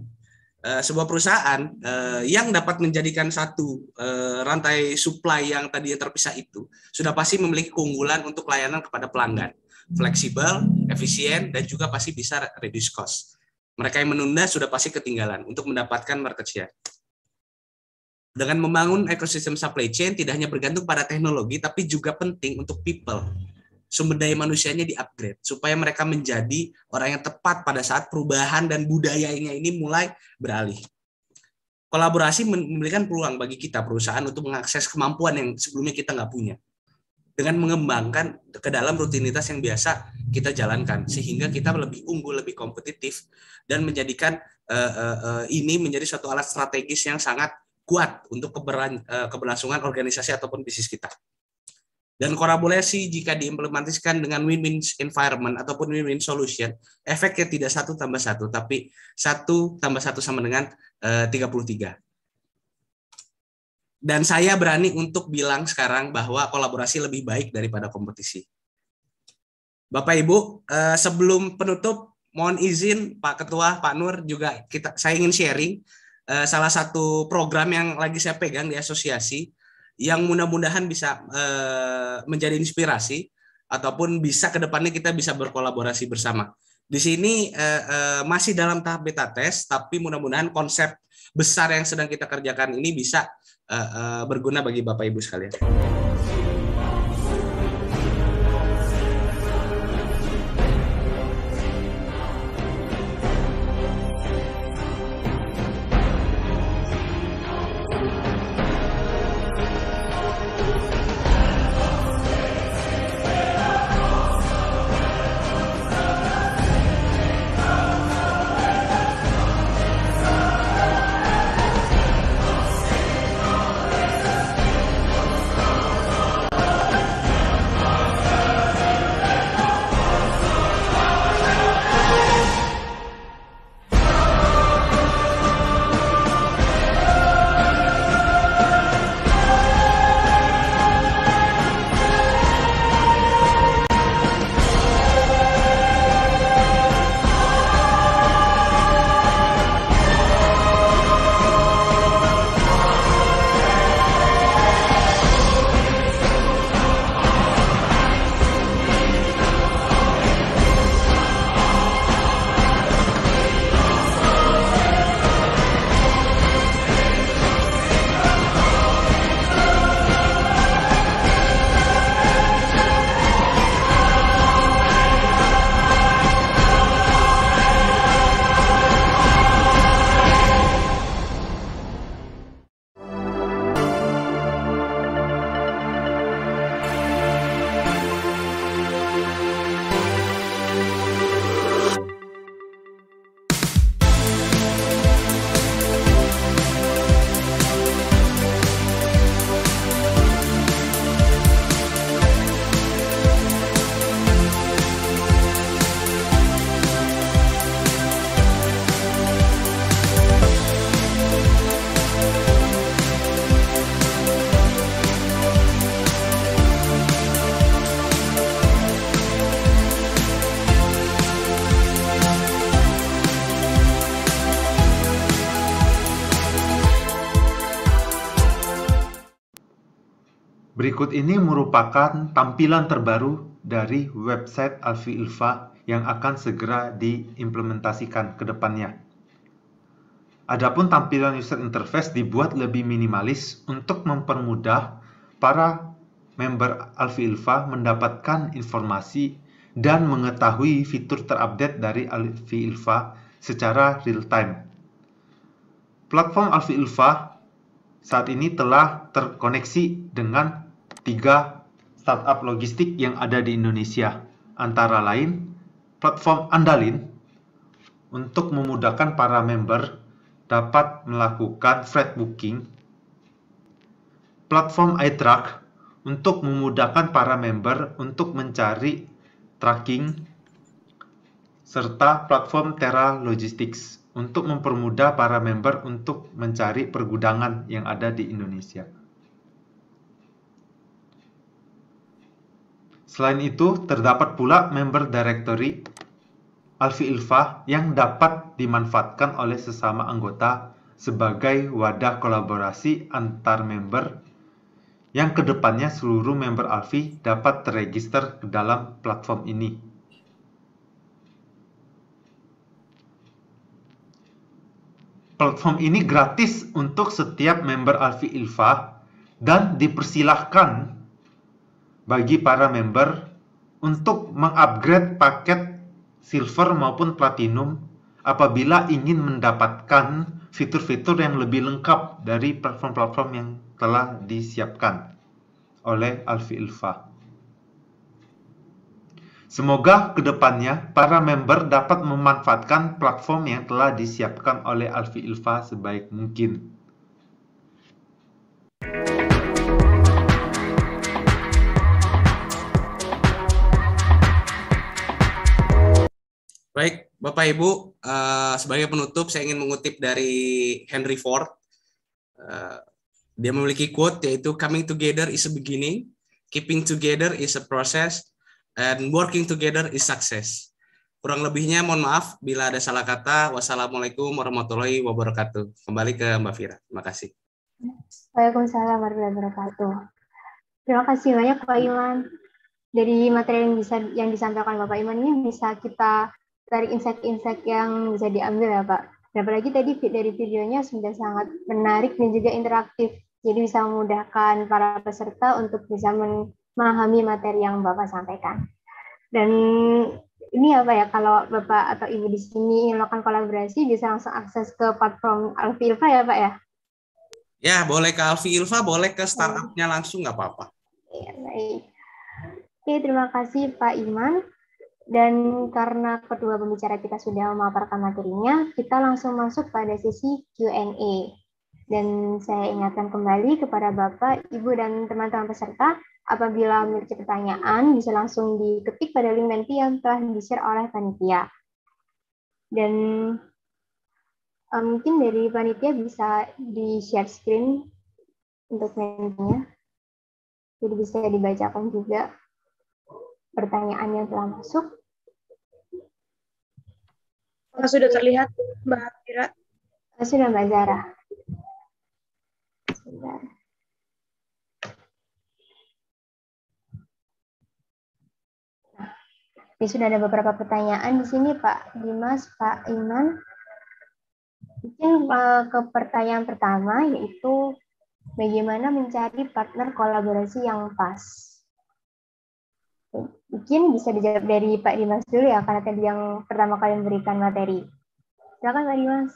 uh, sebuah perusahaan uh, yang dapat menjadikan satu uh, rantai supply yang tadinya terpisah itu sudah pasti memiliki keunggulan untuk layanan kepada pelanggan, fleksibel, efisien, dan juga pasti bisa reduce cost. Mereka yang menunda sudah pasti ketinggalan untuk mendapatkan market share. Dengan membangun ekosistem supply chain tidak hanya bergantung pada teknologi, tapi juga penting untuk people. Sumber daya manusianya diupgrade supaya mereka menjadi orang yang tepat pada saat perubahan dan budayanya ini mulai beralih. Kolaborasi memberikan peluang bagi kita perusahaan untuk mengakses kemampuan yang sebelumnya kita nggak punya dengan mengembangkan ke dalam rutinitas yang biasa kita jalankan sehingga kita lebih unggul lebih kompetitif dan menjadikan uh, uh, uh, ini menjadi suatu alat strategis yang sangat kuat untuk keberan, eh, keberlangsungan organisasi ataupun bisnis kita. Dan kolaborasi jika diimplementasikan dengan win-win environment ataupun win-win solution, efeknya tidak satu tambah satu, tapi satu tambah satu sama dengan e, eh, 33. Dan saya berani untuk bilang sekarang bahwa kolaborasi lebih baik daripada kompetisi. Bapak Ibu, e, sebelum penutup, mohon izin Pak Ketua, Pak Nur juga kita saya ingin sharing uh, salah satu program yang lagi saya pegang di asosiasi yang mudah-mudahan bisa uh, menjadi inspirasi ataupun bisa ke depannya kita bisa berkolaborasi bersama. Di sini uh, uh, masih dalam tahap beta test, tapi mudah-mudahan konsep besar yang sedang kita kerjakan ini bisa uh, uh, berguna bagi Bapak Ibu sekalian. berikut ini merupakan tampilan terbaru dari website Alfi Ilfa yang akan segera diimplementasikan ke depannya. Adapun tampilan user interface dibuat lebih minimalis untuk mempermudah para member Alfi Ilfa mendapatkan informasi dan mengetahui fitur terupdate dari Alfi Ilfa secara real time. Platform Alfi Ilfa saat ini telah terkoneksi dengan Tiga, startup logistik yang ada di Indonesia, antara lain platform Andalin untuk memudahkan para member dapat melakukan freight booking, platform iTruck untuk memudahkan para member untuk mencari tracking, serta platform Terra Logistics untuk mempermudah para member untuk mencari pergudangan yang ada di Indonesia. Selain itu, terdapat pula member directory alfi Ilfa yang dapat dimanfaatkan oleh sesama anggota sebagai wadah kolaborasi antar member yang kedepannya seluruh member Alfi dapat terregister ke dalam platform ini. Platform ini gratis untuk setiap member Alfi Ilfa dan dipersilahkan bagi para member untuk mengupgrade paket silver maupun platinum apabila ingin mendapatkan fitur-fitur yang lebih lengkap dari platform-platform yang telah disiapkan oleh Alfi Ilfa. Semoga kedepannya para member dapat memanfaatkan platform yang telah disiapkan oleh Alfi Ilfa sebaik mungkin. Baik, Bapak Ibu, uh, sebagai penutup saya ingin mengutip dari Henry Ford. Uh, dia memiliki quote yaitu coming together is a beginning, keeping together is a process, and working together is success. Kurang lebihnya mohon maaf bila ada salah kata. Wassalamualaikum warahmatullahi wabarakatuh. Kembali ke Mbak Fira. Terima kasih. Waalaikumsalam warahmatullahi wabarakatuh. Terima kasih banyak Pak Iman. Dari materi yang bisa yang disampaikan Bapak Iman ini bisa kita dari insek-insek yang bisa diambil ya Pak. Dan apalagi tadi dari videonya sudah sangat menarik dan juga interaktif. Jadi bisa memudahkan para peserta untuk bisa memahami materi yang Bapak sampaikan. Dan ini apa ya, kalau Bapak atau Ibu di sini ingin melakukan kolaborasi, bisa langsung akses ke platform Alfi Ilva ya Pak ya? Ya, boleh ke Alfi Ilva, boleh ke startupnya langsung, nggak apa-apa. Ya, baik. Oke, terima kasih Pak Iman. Dan karena kedua pembicara kita sudah memaparkan materinya, kita langsung masuk pada sisi Q&A. Dan saya ingatkan kembali kepada Bapak, Ibu, dan teman-teman peserta, apabila memiliki pertanyaan, bisa langsung diketik pada link menti yang telah di-share oleh panitia. Dan um, mungkin dari panitia bisa di-share screen untuk mentinya, Jadi bisa dibacakan juga pertanyaan yang telah masuk. Sudah terlihat Mbak Fira? Sudah Mbak Zara. Sebentar. Ini sudah ada beberapa pertanyaan di sini Pak Dimas, Pak Iman. Mungkin eh, ke pertanyaan pertama yaitu bagaimana mencari partner kolaborasi yang pas. Mungkin bisa dijawab dari Pak Dimas dulu ya, karena tadi yang pertama kali memberikan materi. Silakan Pak Dimas.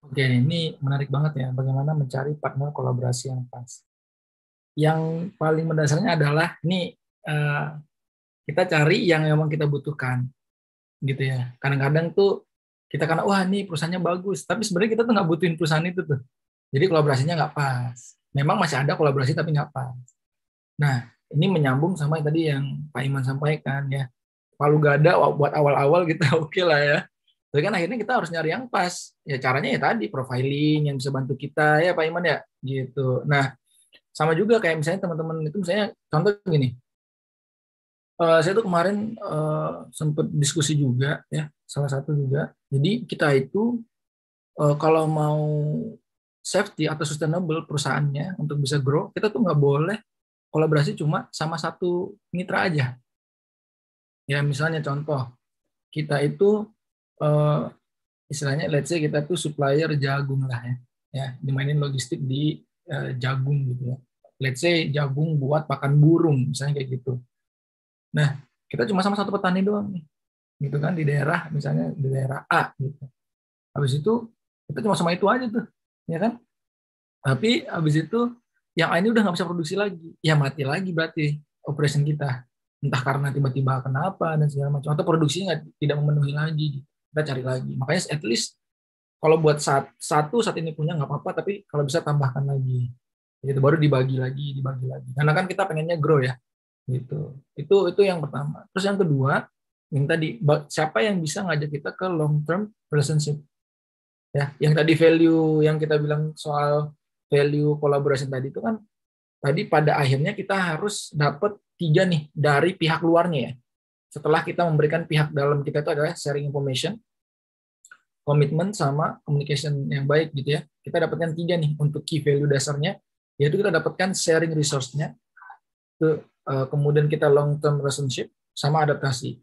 Oke, ini menarik banget ya, bagaimana mencari partner kolaborasi yang pas. Yang paling mendasarnya adalah, ini eh, kita cari yang memang kita butuhkan. Gitu ya. Kadang-kadang tuh kita karena, wah nih perusahaannya bagus, tapi sebenarnya kita tuh nggak butuhin perusahaan itu tuh. Jadi kolaborasinya nggak pas. Memang masih ada kolaborasi tapi nggak pas. Nah, ini menyambung sama yang tadi yang Pak Iman sampaikan ya. Palu gada buat awal-awal kita gitu, *laughs* oke okay lah ya. Tapi kan akhirnya kita harus nyari yang pas. Ya caranya ya tadi profiling yang bisa bantu kita ya Pak Iman ya gitu. Nah sama juga kayak misalnya teman-teman itu misalnya contoh gini. Uh, saya tuh kemarin uh, eh, sempat diskusi juga ya salah satu juga. Jadi kita itu uh, kalau mau safety atau sustainable perusahaannya untuk bisa grow kita tuh nggak boleh kolaborasi cuma sama satu mitra aja. Ya misalnya contoh kita itu eh, istilahnya let's say kita tuh supplier jagung lah ya, ya dimainin logistik di eh, jagung gitu ya. Let's say jagung buat pakan burung misalnya kayak gitu. Nah kita cuma sama satu petani doang nih, gitu kan di daerah misalnya di daerah A gitu. Habis itu kita cuma sama itu aja tuh, ya kan? Tapi habis itu yang ini udah nggak bisa produksi lagi ya mati lagi berarti operation kita entah karena tiba-tiba kenapa dan segala macam atau produksinya gak, tidak memenuhi lagi kita cari lagi makanya at least kalau buat saat satu saat ini punya nggak apa-apa tapi kalau bisa tambahkan lagi gitu baru dibagi lagi dibagi lagi karena kan kita pengennya grow ya gitu itu itu yang pertama terus yang kedua yang tadi siapa yang bisa ngajak kita ke long term relationship ya yang tadi value yang kita bilang soal value collaboration tadi itu kan tadi pada akhirnya kita harus dapat tiga nih dari pihak luarnya ya. Setelah kita memberikan pihak dalam kita itu adalah sharing information, komitmen sama communication yang baik gitu ya. Kita dapatkan tiga nih untuk key value dasarnya, yaitu kita dapatkan sharing resource-nya, eh, kemudian kita long term relationship sama adaptasi.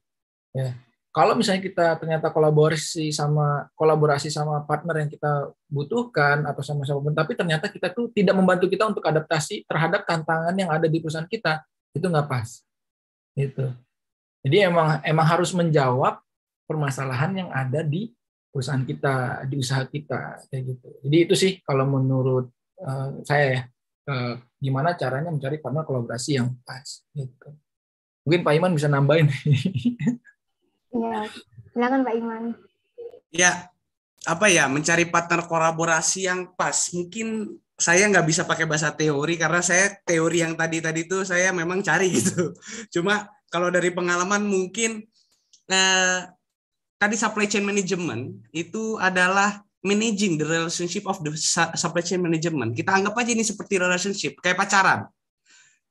Ya kalau misalnya kita ternyata kolaborasi sama kolaborasi sama partner yang kita butuhkan atau sama siapapun tapi ternyata kita tuh tidak membantu kita untuk adaptasi terhadap tantangan yang ada di perusahaan kita itu nggak pas itu jadi emang emang harus menjawab permasalahan yang ada di perusahaan kita di usaha kita kayak gitu jadi itu sih kalau menurut uh, saya uh, gimana caranya mencari partner kolaborasi yang pas gitu mungkin Pak Iman bisa nambahin *laughs* Ya, silakan Pak Iman. Ya, apa ya mencari partner kolaborasi yang pas. Mungkin saya nggak bisa pakai bahasa teori karena saya teori yang tadi tadi itu saya memang cari *laughs* gitu. Cuma kalau dari pengalaman mungkin eh, tadi supply chain management itu adalah managing the relationship of the supply chain management. Kita anggap aja ini seperti relationship, kayak pacaran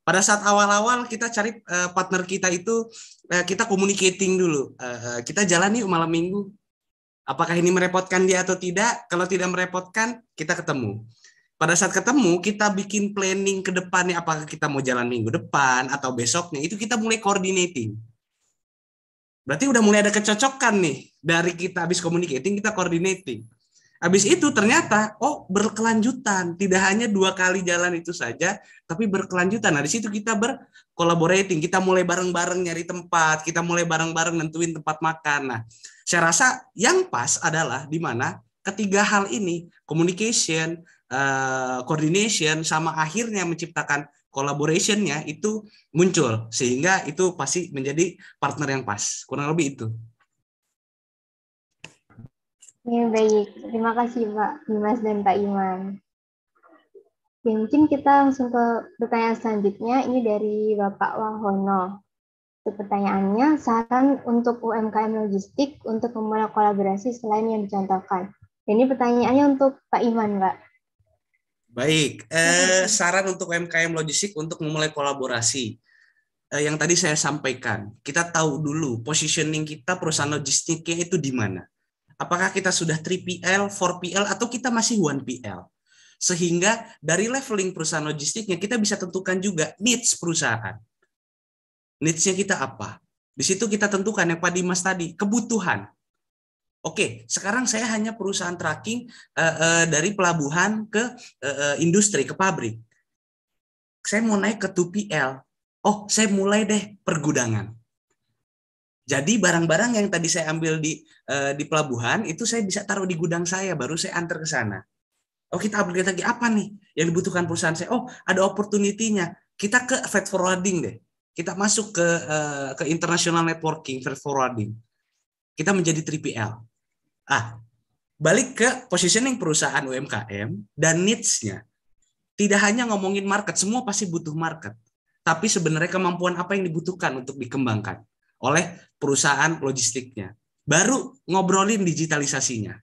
pada saat awal-awal kita cari uh, partner kita itu uh, kita communicating dulu uh, kita jalan yuk malam minggu apakah ini merepotkan dia atau tidak kalau tidak merepotkan kita ketemu pada saat ketemu kita bikin planning ke depannya apakah kita mau jalan minggu depan atau besoknya itu kita mulai coordinating berarti udah mulai ada kecocokan nih dari kita habis communicating kita coordinating Habis itu ternyata oh berkelanjutan, tidak hanya dua kali jalan itu saja, tapi berkelanjutan. Nah, di situ kita berkolaborating, kita mulai bareng-bareng nyari tempat, kita mulai bareng-bareng nentuin tempat makan. Nah, saya rasa yang pas adalah di mana ketiga hal ini, communication, uh, coordination sama akhirnya menciptakan collaborationnya itu muncul sehingga itu pasti menjadi partner yang pas. Kurang lebih itu. Ya, baik. Terima kasih Pak Dimas dan Pak Iman. Ya, mungkin kita langsung ke pertanyaan selanjutnya. Ini dari Bapak Wahono. Pertanyaannya, saran untuk UMKM logistik untuk memulai kolaborasi selain yang dicontohkan. Ini pertanyaannya untuk Pak Iman, Pak. Baik, eh, saran untuk UMKM logistik untuk memulai kolaborasi. Eh, yang tadi saya sampaikan, kita tahu dulu positioning kita perusahaan logistiknya itu di mana. Apakah kita sudah 3PL, 4PL, atau kita masih 1PL? Sehingga dari leveling perusahaan logistiknya kita bisa tentukan juga needs perusahaan. Needs-nya kita apa? Di situ kita tentukan yang Pak Dimas tadi, kebutuhan. Oke, sekarang saya hanya perusahaan tracking uh, uh, dari pelabuhan ke uh, industri, ke pabrik. Saya mau naik ke 2PL. Oh, saya mulai deh pergudangan. Jadi barang-barang yang tadi saya ambil di uh, di pelabuhan itu saya bisa taruh di gudang saya baru saya antar ke sana. Oh kita upgrade lagi apa nih yang dibutuhkan perusahaan saya? Oh ada opportunity-nya. Kita ke fast forwarding deh. Kita masuk ke uh, ke international networking fast forwarding. Kita menjadi 3PL. Ah balik ke positioning perusahaan UMKM dan needs-nya. Tidak hanya ngomongin market, semua pasti butuh market. Tapi sebenarnya kemampuan apa yang dibutuhkan untuk dikembangkan oleh perusahaan logistiknya. Baru ngobrolin digitalisasinya.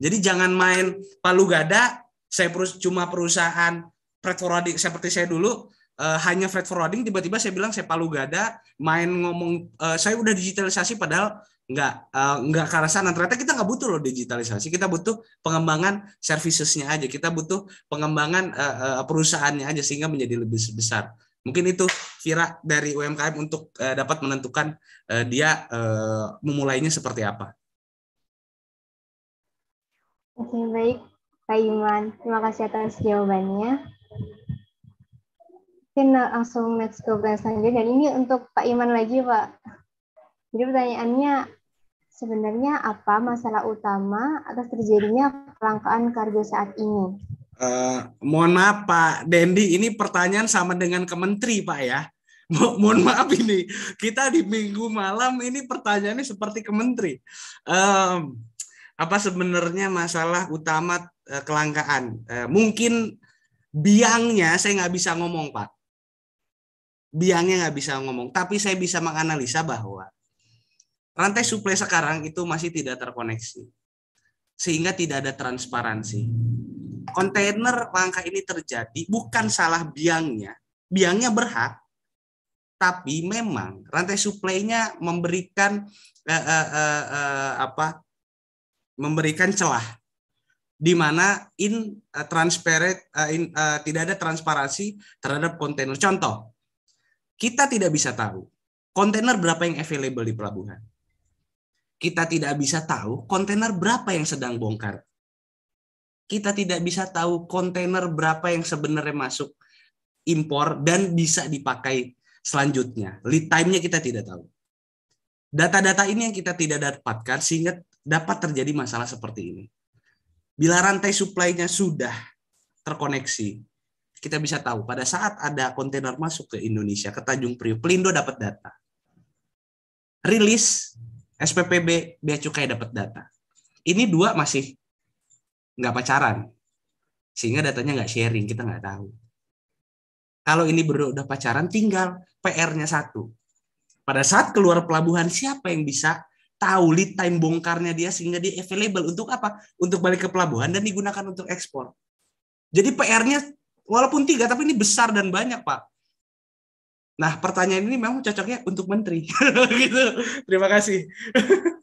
Jadi jangan main palu gada, saya perus cuma perusahaan freight forwarding seperti saya dulu eh, hanya freight forwarding tiba-tiba saya bilang saya palu gada, main ngomong eh, saya udah digitalisasi padahal nggak eh, nggak ke sana ternyata kita nggak butuh loh digitalisasi kita butuh pengembangan servicesnya aja kita butuh pengembangan uh, uh, perusahaannya aja sehingga menjadi lebih besar Mungkin itu kira dari UMKM untuk uh, dapat menentukan uh, dia uh, memulainya seperti apa. Oke, baik. Pak Iman, terima kasih atas jawabannya. Mungkin nah, langsung next ke pertanyaan selanjutnya. Dan ini untuk Pak Iman lagi, Pak. Jadi pertanyaannya, sebenarnya apa masalah utama atas terjadinya kelangkaan kargo saat ini? Uh, mohon maaf Pak Dendi, ini pertanyaan sama dengan Kementeri Pak ya. Mo mohon maaf ini, kita di minggu malam ini pertanyaannya seperti Kementeri. Um, apa sebenarnya masalah utama uh, kelangkaan? Uh, mungkin biangnya saya nggak bisa ngomong Pak. Biangnya nggak bisa ngomong, tapi saya bisa menganalisa bahwa rantai suplai sekarang itu masih tidak terkoneksi. Sehingga tidak ada transparansi kontainer langka ini terjadi bukan salah biangnya. Biangnya berhak, tapi memang rantai suplainya memberikan eh, eh, eh, eh, apa? memberikan celah di mana in uh, transparent uh, in, uh, tidak ada transparansi terhadap kontainer. Contoh, kita tidak bisa tahu kontainer berapa yang available di pelabuhan. Kita tidak bisa tahu kontainer berapa yang sedang bongkar kita tidak bisa tahu kontainer berapa yang sebenarnya masuk impor dan bisa dipakai selanjutnya. Lead time-nya kita tidak tahu. Data-data ini yang kita tidak dapatkan sehingga dapat terjadi masalah seperti ini. Bila rantai suplainya sudah terkoneksi, kita bisa tahu pada saat ada kontainer masuk ke Indonesia, ke Tanjung Priok, Pelindo dapat data. Rilis, SPPB, Bea Cukai dapat data. Ini dua masih nggak pacaran sehingga datanya nggak sharing kita nggak tahu kalau ini berdua udah pacaran tinggal PR-nya satu pada saat keluar pelabuhan siapa yang bisa tahu lead time bongkarnya dia sehingga dia available untuk apa untuk balik ke pelabuhan dan digunakan untuk ekspor jadi PR-nya walaupun tiga tapi ini besar dan banyak pak nah pertanyaan ini memang cocoknya untuk menteri *laughs* gitu terima kasih *laughs*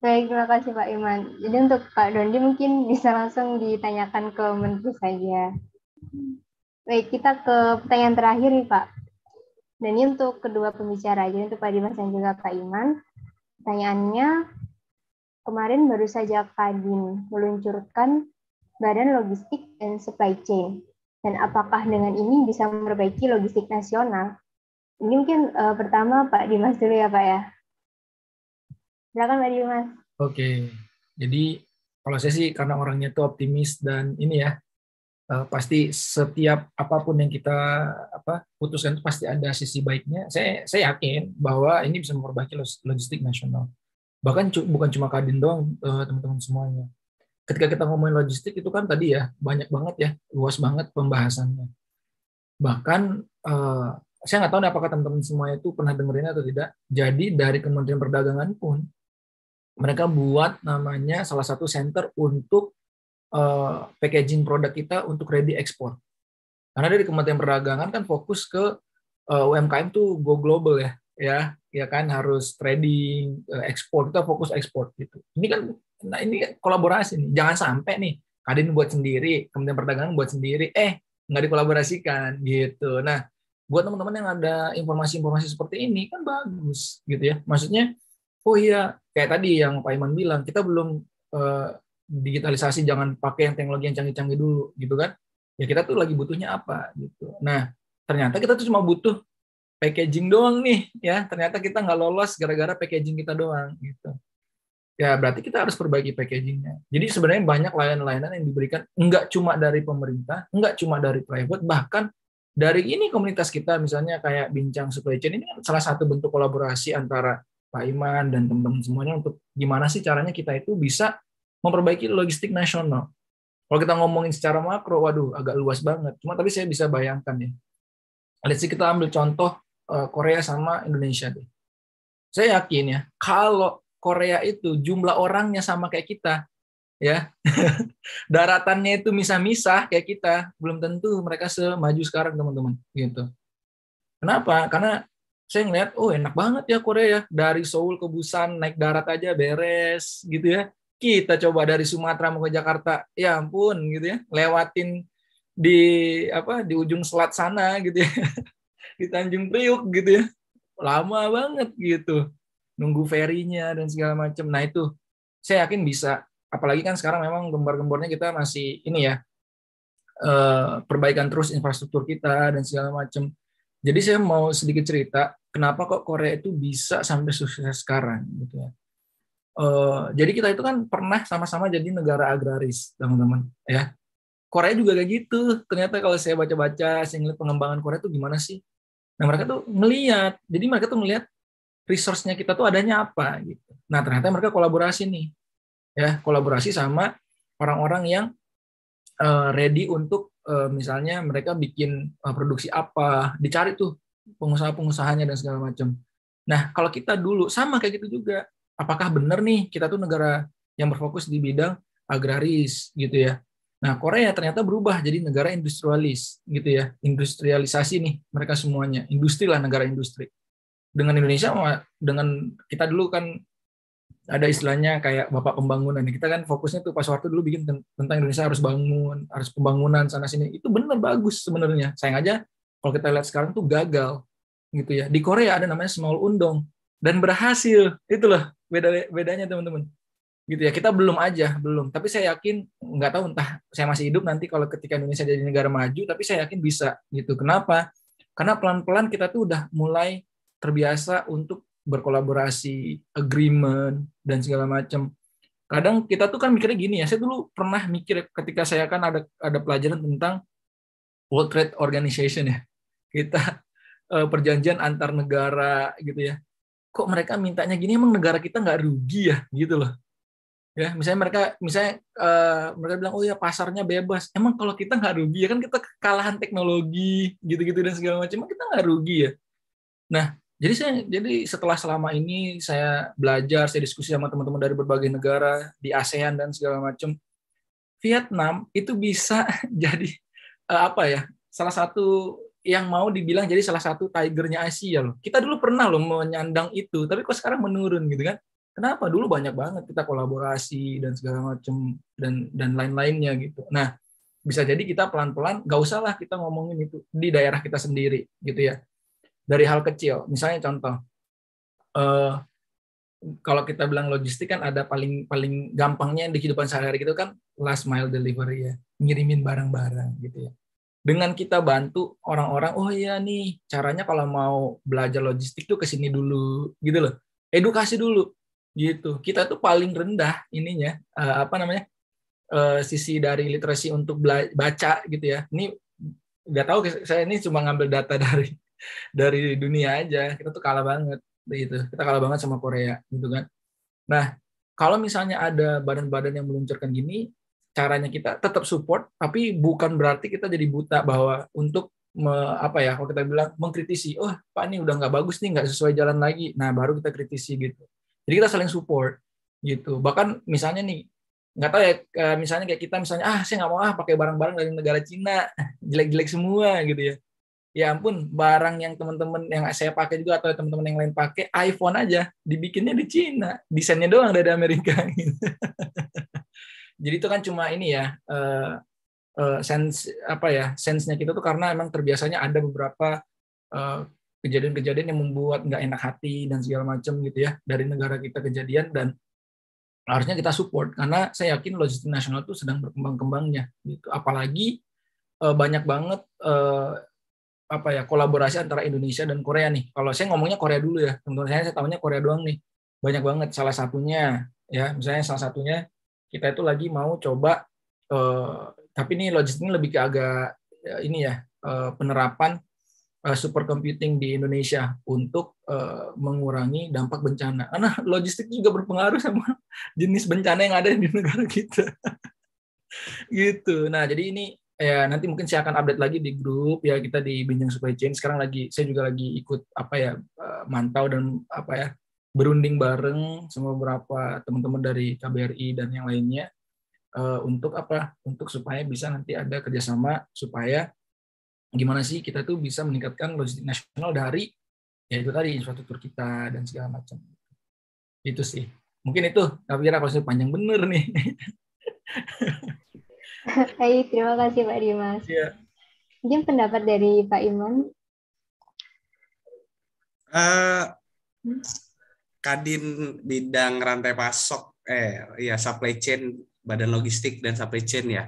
Baik, terima kasih Pak Iman. Jadi untuk Pak Dondi mungkin bisa langsung ditanyakan ke Menteri saja. Baik, kita ke pertanyaan terakhir nih Pak. Dan ini untuk kedua pembicara, jadi untuk Pak Dimas dan juga Pak Iman. Pertanyaannya, kemarin baru saja Kadin meluncurkan Badan Logistik and Supply Chain. Dan apakah dengan ini bisa memperbaiki logistik nasional? Ini mungkin uh, pertama Pak Dimas dulu ya Pak ya. Silakan Mbak Dimas. Oke. Jadi kalau saya sih karena orangnya itu optimis dan ini ya eh, pasti setiap apapun yang kita apa putuskan itu pasti ada sisi baiknya. Saya saya yakin bahwa ini bisa memperbaiki logistik nasional. Bahkan bukan cuma Kadin doang eh, teman-teman semuanya. Ketika kita ngomongin logistik itu kan tadi ya banyak banget ya, luas banget pembahasannya. Bahkan eh, saya nggak tahu apakah teman-teman semuanya itu pernah dengerin atau tidak. Jadi dari Kementerian Perdagangan pun mereka buat namanya salah satu center untuk uh, packaging produk kita untuk ready ekspor. Karena dari Kementerian Perdagangan kan fokus ke uh, eh, UMKM tuh go global ya, ya, ya kan harus trading uh, eh, ekspor kita fokus ekspor gitu. Ini kan nah ini kolaborasi nih. Jangan sampai nih Kadin buat sendiri, Kementerian Perdagangan buat sendiri, eh nggak dikolaborasikan gitu. Nah, buat teman-teman yang ada informasi-informasi seperti ini kan bagus gitu ya. Maksudnya oh iya kayak tadi yang Pak Iman bilang kita belum uh, digitalisasi jangan pakai yang teknologi yang canggih-canggih dulu gitu kan ya kita tuh lagi butuhnya apa gitu nah ternyata kita tuh cuma butuh packaging doang nih ya ternyata kita nggak lolos gara-gara packaging kita doang gitu ya berarti kita harus perbaiki packagingnya jadi sebenarnya banyak layanan-layanan yang diberikan nggak cuma dari pemerintah nggak cuma dari private bahkan dari ini komunitas kita misalnya kayak bincang supply chain ini kan salah satu bentuk kolaborasi antara Pak Iman dan teman-teman semuanya untuk gimana sih caranya kita itu bisa memperbaiki logistik nasional. Kalau kita ngomongin secara makro, waduh agak luas banget. Cuma tapi saya bisa bayangkan ya. Let's see, kita ambil contoh eh, Korea sama Indonesia deh. Saya yakin ya, kalau Korea itu jumlah orangnya sama kayak kita, ya *laughs* daratannya itu misah-misah kayak kita belum tentu mereka semaju sekarang teman-teman gitu kenapa karena saya ngeliat, oh enak banget ya Korea ya dari Seoul ke Busan naik darat aja beres gitu ya. Kita coba dari Sumatera mau ke Jakarta, ya ampun gitu ya, lewatin di apa di ujung selat sana gitu ya, *laughs* di Tanjung Priuk gitu ya, lama banget gitu, nunggu ferinya dan segala macam. Nah itu saya yakin bisa, apalagi kan sekarang memang gembar-gembornya kita masih ini ya, eh, perbaikan terus infrastruktur kita dan segala macam. Jadi saya mau sedikit cerita kenapa kok Korea itu bisa sampai sukses sekarang gitu ya. Uh, jadi kita itu kan pernah sama-sama jadi negara agraris, teman-teman, ya. Korea juga kayak gitu. Ternyata kalau saya baca-baca, saya ngeliat pengembangan Korea itu gimana sih? Nah mereka tuh ngeliat, jadi mereka tuh ngeliat resource-nya kita tuh adanya apa gitu. Nah ternyata mereka kolaborasi nih, ya kolaborasi sama orang-orang yang uh, ready untuk uh, misalnya mereka bikin uh, produksi apa, dicari tuh pengusaha-pengusahanya dan segala macam. Nah, kalau kita dulu sama kayak gitu juga. Apakah benar nih kita tuh negara yang berfokus di bidang agraris gitu ya. Nah, Korea ternyata berubah jadi negara industrialis gitu ya. Industrialisasi nih mereka semuanya. Industri lah negara industri. Dengan Indonesia dengan kita dulu kan ada istilahnya kayak bapak pembangunan. Kita kan fokusnya tuh pas waktu dulu bikin tentang Indonesia harus bangun, harus pembangunan sana sini. Itu benar bagus sebenarnya. Sayang aja kalau kita lihat sekarang tuh gagal gitu ya. Di Korea ada namanya small undong dan berhasil. Itulah beda bedanya teman-teman. Gitu ya. Kita belum aja, belum. Tapi saya yakin nggak tahu entah saya masih hidup nanti kalau ketika Indonesia jadi negara maju, tapi saya yakin bisa gitu. Kenapa? Karena pelan-pelan kita tuh udah mulai terbiasa untuk berkolaborasi, agreement dan segala macam. Kadang kita tuh kan mikirnya gini ya. Saya dulu pernah mikir ketika saya kan ada ada pelajaran tentang World Trade Organization ya kita uh, *laughs* perjanjian antar negara gitu ya kok mereka mintanya gini emang negara kita nggak rugi ya gitu loh ya misalnya mereka misalnya uh, mereka bilang oh ya pasarnya bebas emang kalau kita nggak rugi ya kan kita kekalahan teknologi gitu-gitu dan segala macam kita nggak rugi ya nah jadi saya jadi setelah selama ini saya belajar saya diskusi sama teman-teman dari berbagai negara di ASEAN dan segala macam Vietnam itu bisa *laughs* jadi uh, apa ya salah satu yang mau dibilang jadi salah satu tigernya Asia loh. Kita dulu pernah loh menyandang itu, tapi kok sekarang menurun gitu kan? Kenapa dulu banyak banget kita kolaborasi dan segala macam dan dan lain-lainnya gitu. Nah, bisa jadi kita pelan-pelan gak usahlah kita ngomongin itu di daerah kita sendiri gitu ya. Dari hal kecil, misalnya contoh eh, kalau kita bilang logistik kan ada paling paling gampangnya di kehidupan sehari-hari gitu kan last mile delivery ya, ngirimin barang-barang gitu ya dengan kita bantu orang-orang oh iya nih caranya kalau mau belajar logistik tuh ke sini dulu gitu loh edukasi dulu gitu kita tuh paling rendah ininya uh, apa namanya uh, sisi dari literasi untuk baca gitu ya ini nggak tahu saya ini cuma ngambil data *laughs* dari dari dunia aja kita tuh kalah banget gitu kita kalah banget sama Korea gitu kan nah kalau misalnya ada badan-badan yang meluncurkan gini caranya kita tetap support tapi bukan berarti kita jadi buta bahwa untuk me, apa ya kalau kita bilang mengkritisi oh pak ini udah nggak bagus nih nggak sesuai jalan lagi nah baru kita kritisi gitu jadi kita saling support gitu bahkan misalnya nih nggak tahu ya misalnya kayak kita misalnya ah saya nggak mau ah pakai barang-barang dari negara Cina *laughs* jelek-jelek semua gitu ya ya ampun barang yang teman-teman yang saya pakai juga atau teman-teman yang lain pakai iPhone aja dibikinnya di Cina desainnya doang dari Amerika *laughs* gitu jadi itu kan cuma ini ya uh, uh, sense apa ya sensenya kita tuh karena emang terbiasanya ada beberapa kejadian eh, kejadian-kejadian yang membuat nggak enak hati dan segala macam gitu ya dari negara kita kejadian dan harusnya kita support karena saya yakin logistik nasional itu sedang berkembang-kembangnya gitu apalagi uh, banyak banget uh, apa ya kolaborasi antara Indonesia dan Korea nih. Kalau saya ngomongnya Korea dulu ya, teman-teman saya saya tahunya Korea doang nih. Banyak banget salah satunya ya, misalnya salah satunya kita itu lagi mau coba eh, tapi ini logistik ini lebih ke agak ya, ini ya eh, penerapan eh, supercomputing di Indonesia untuk eh, mengurangi dampak bencana. Karena logistik juga berpengaruh sama *laughs* jenis bencana yang ada di negara kita. *laughs* gitu. Nah, jadi ini ya nanti mungkin saya akan update lagi di grup ya kita di Binjang Supply Chain. Sekarang lagi saya juga lagi ikut apa ya eh, mantau dan apa ya berunding bareng sama beberapa teman-teman dari KBRI dan yang lainnya uh, untuk apa? Untuk supaya bisa nanti ada kerjasama supaya gimana sih kita tuh bisa meningkatkan logistik nasional dari ya itu tadi infrastruktur kita dan segala macam. Itu sih. Mungkin itu, tapi kira kalau panjang bener nih. Hai, *laughs* terima kasih Pak Dimas. Iya. Mungkin pendapat dari Pak Imam. Uh, eh, Kadin bidang rantai pasok eh ya supply chain Badan Logistik dan Supply Chain ya.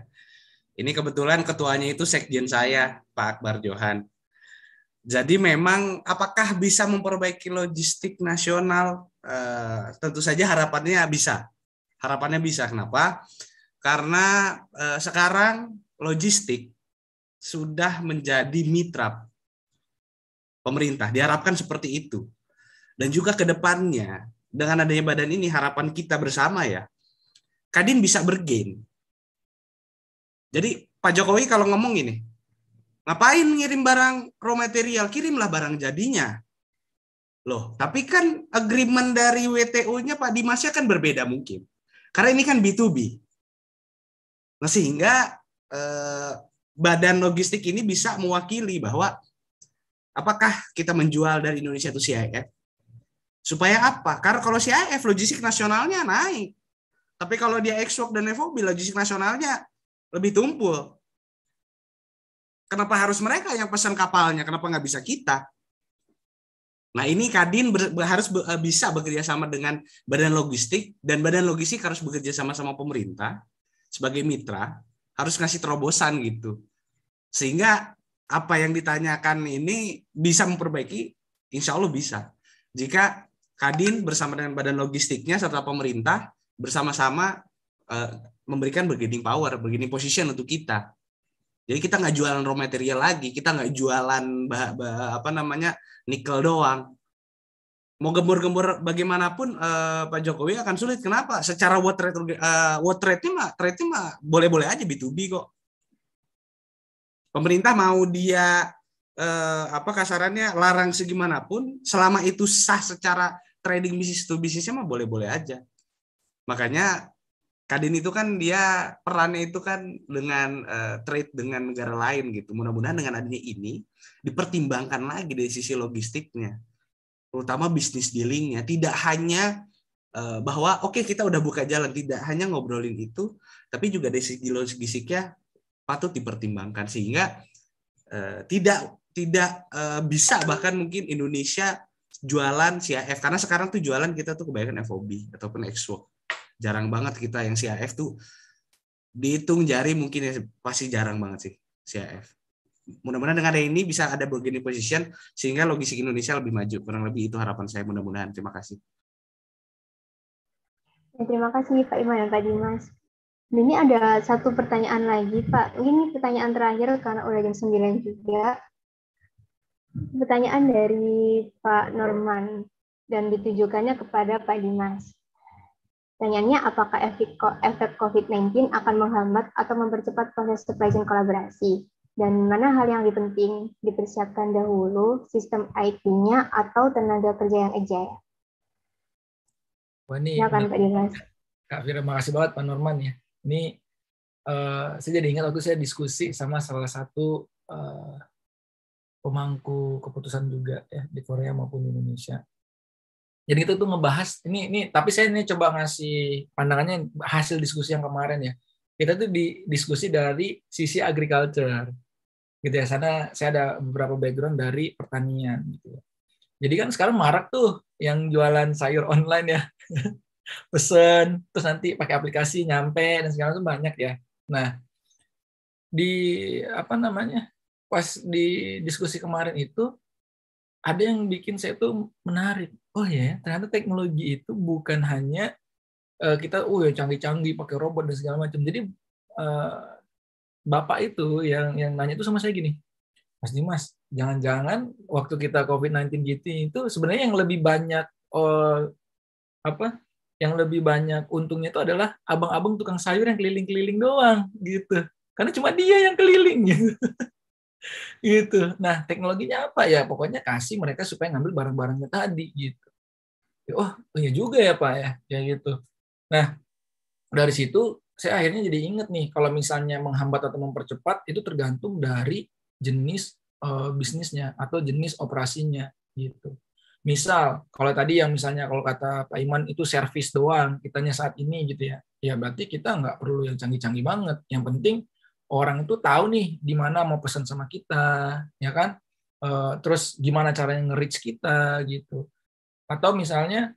Ini kebetulan ketuanya itu sekjen saya Pak Akbar Johan. Jadi memang apakah bisa memperbaiki logistik nasional? Eh, tentu saja harapannya bisa. Harapannya bisa. Kenapa? Karena eh, sekarang logistik sudah menjadi mitra pemerintah. Diharapkan seperti itu. Dan juga ke depannya, dengan adanya badan ini harapan kita bersama ya, Kadin bisa bergen. Jadi Pak Jokowi kalau ngomong gini, ngapain ngirim barang raw material? Kirimlah barang jadinya. Loh, tapi kan agreement dari WTO-nya Pak Dimasnya kan berbeda mungkin. Karena ini kan B2B. Nah, sehingga eh, badan logistik ini bisa mewakili bahwa apakah kita menjual dari Indonesia itu CIF Supaya apa? Karena kalau CIF logistik nasionalnya naik. Tapi kalau dia ekspor dan Evobi logistik nasionalnya lebih tumpul. Kenapa harus mereka yang pesan kapalnya? Kenapa nggak bisa kita? Nah ini Kadin ber, ber, harus be, eh, bisa bekerja sama dengan badan logistik dan badan logistik harus bekerja sama sama pemerintah sebagai mitra harus ngasih terobosan gitu sehingga apa yang ditanyakan ini bisa memperbaiki insya Allah bisa jika Kadin bersama dengan badan logistiknya serta pemerintah bersama-sama uh, memberikan bargaining power, bargaining position untuk kita. Jadi kita nggak jualan raw material lagi, kita nggak jualan bah, bah, apa namanya nikel doang. Mau gembor-gembor bagaimanapun eh, Pak Jokowi akan sulit. Kenapa? Secara what trade? eh, what trade mah mah boleh-boleh aja B2B kok. Pemerintah mau dia eh, apa kasarannya larang segimanapun, selama itu sah secara trading bisnis to bisnisnya mah boleh-boleh aja. Makanya Kadin itu kan dia perannya itu kan dengan uh, trade dengan negara lain gitu. Mudah-mudahan dengan adanya ini dipertimbangkan lagi dari sisi logistiknya, terutama bisnis dealingnya. Tidak hanya uh, bahwa oke okay, kita udah buka jalan, tidak hanya ngobrolin itu, tapi juga dari sisi logistiknya patut dipertimbangkan sehingga uh, tidak tidak uh, bisa bahkan mungkin Indonesia jualan CIF karena sekarang tuh jualan kita tuh kebanyakan FOB ataupun ex Jarang banget kita yang CIF tuh dihitung jari mungkin ya pasti jarang banget sih CIF. Mudah-mudahan dengan ada ini bisa ada bargaining position sehingga logistik Indonesia lebih maju. Kurang lebih itu harapan saya mudah-mudahan. Terima kasih. Ya, terima kasih Pak Iman yang tadi Mas. ini ada satu pertanyaan lagi Pak. Ini pertanyaan terakhir karena udah jam 9 juga. Pertanyaan dari Pak Norman dan ditujukannya kepada Pak Dimas. Pertanyaannya, apakah efek COVID-19 akan menghambat atau mempercepat proses supply chain kolaborasi? Dan mana hal yang lebih penting dipersiapkan dahulu, sistem IT-nya atau tenaga kerja yang agile? Wah, ini kan, Pak Dimas. Kak Fira, makasih banget Pak Norman ya. Ini uh, saya jadi ingat waktu saya diskusi sama salah satu uh, pemangku keputusan juga ya di Korea maupun di Indonesia. Jadi kita tuh ngebahas ini ini tapi saya ini coba ngasih pandangannya hasil diskusi yang kemarin ya. Kita tuh di diskusi dari sisi agriculture. Gitu ya. Sana saya ada beberapa background dari pertanian gitu ya. Jadi kan sekarang marak tuh yang jualan sayur online ya. *laughs* pesan terus nanti pakai aplikasi nyampe dan segala itu banyak ya. Nah, di apa namanya? pas di diskusi kemarin itu ada yang bikin saya tuh menarik. Oh iya ya, ternyata teknologi itu bukan hanya uh, kita uh canggih-canggih pakai robot dan segala macam. Jadi uh, bapak itu yang yang nanya itu sama saya gini. Mas Dimas, jangan-jangan waktu kita COVID-19 gitu itu sebenarnya yang lebih banyak uh, apa? Yang lebih banyak untungnya itu adalah abang-abang tukang sayur yang keliling-keliling doang gitu. Karena cuma dia yang keliling gitu. *laughs* gitu. Nah, teknologinya apa ya? Pokoknya kasih mereka supaya ngambil barang-barangnya tadi gitu. Ya, oh, iya juga ya Pak ya, ya gitu. Nah, dari situ saya akhirnya jadi inget nih, kalau misalnya menghambat atau mempercepat itu tergantung dari jenis uh, bisnisnya atau jenis operasinya gitu. Misal, kalau tadi yang misalnya kalau kata Pak Iman itu servis doang, kitanya saat ini gitu ya, ya berarti kita nggak perlu yang canggih-canggih banget. Yang penting orang itu tahu nih di mana mau pesan sama kita, ya kan? Uh, terus gimana caranya nge-reach kita gitu. Atau misalnya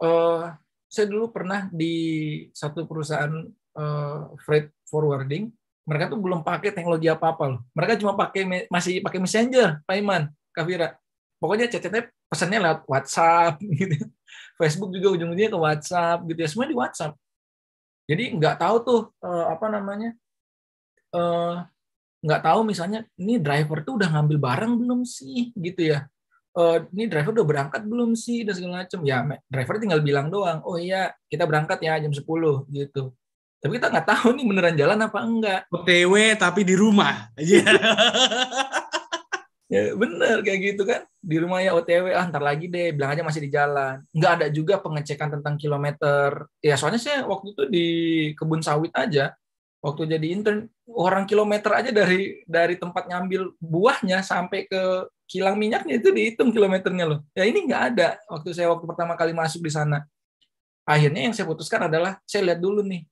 uh, saya dulu pernah di satu perusahaan uh, freight forwarding, mereka tuh belum pakai teknologi apa-apa loh. Mereka cuma pakai masih pakai Messenger, Pak Iman, Kavira. Pokoknya chatnya pesannya lewat WhatsApp *laughs* gitu. Facebook juga ujung-ujungnya ke WhatsApp gitu ya, semua di WhatsApp. Jadi nggak tahu tuh uh, apa namanya Eh, nggak uh, tahu misalnya ini driver tuh udah ngambil barang belum sih gitu ya uh, ini driver udah berangkat belum sih dan segala macam ya driver tinggal bilang doang oh iya kita berangkat ya jam 10 gitu tapi kita nggak tahu nih beneran jalan apa enggak OTW tapi di rumah aja iya. *laughs* ya bener kayak gitu kan di rumah ya OTW ah ntar lagi deh bilang aja masih di jalan nggak ada juga pengecekan tentang kilometer ya soalnya saya waktu itu di kebun sawit aja waktu jadi intern orang kilometer aja dari dari tempat ngambil buahnya sampai ke kilang minyaknya itu dihitung kilometernya loh. Ya ini nggak ada waktu saya waktu pertama kali masuk di sana. Akhirnya yang saya putuskan adalah saya lihat dulu nih.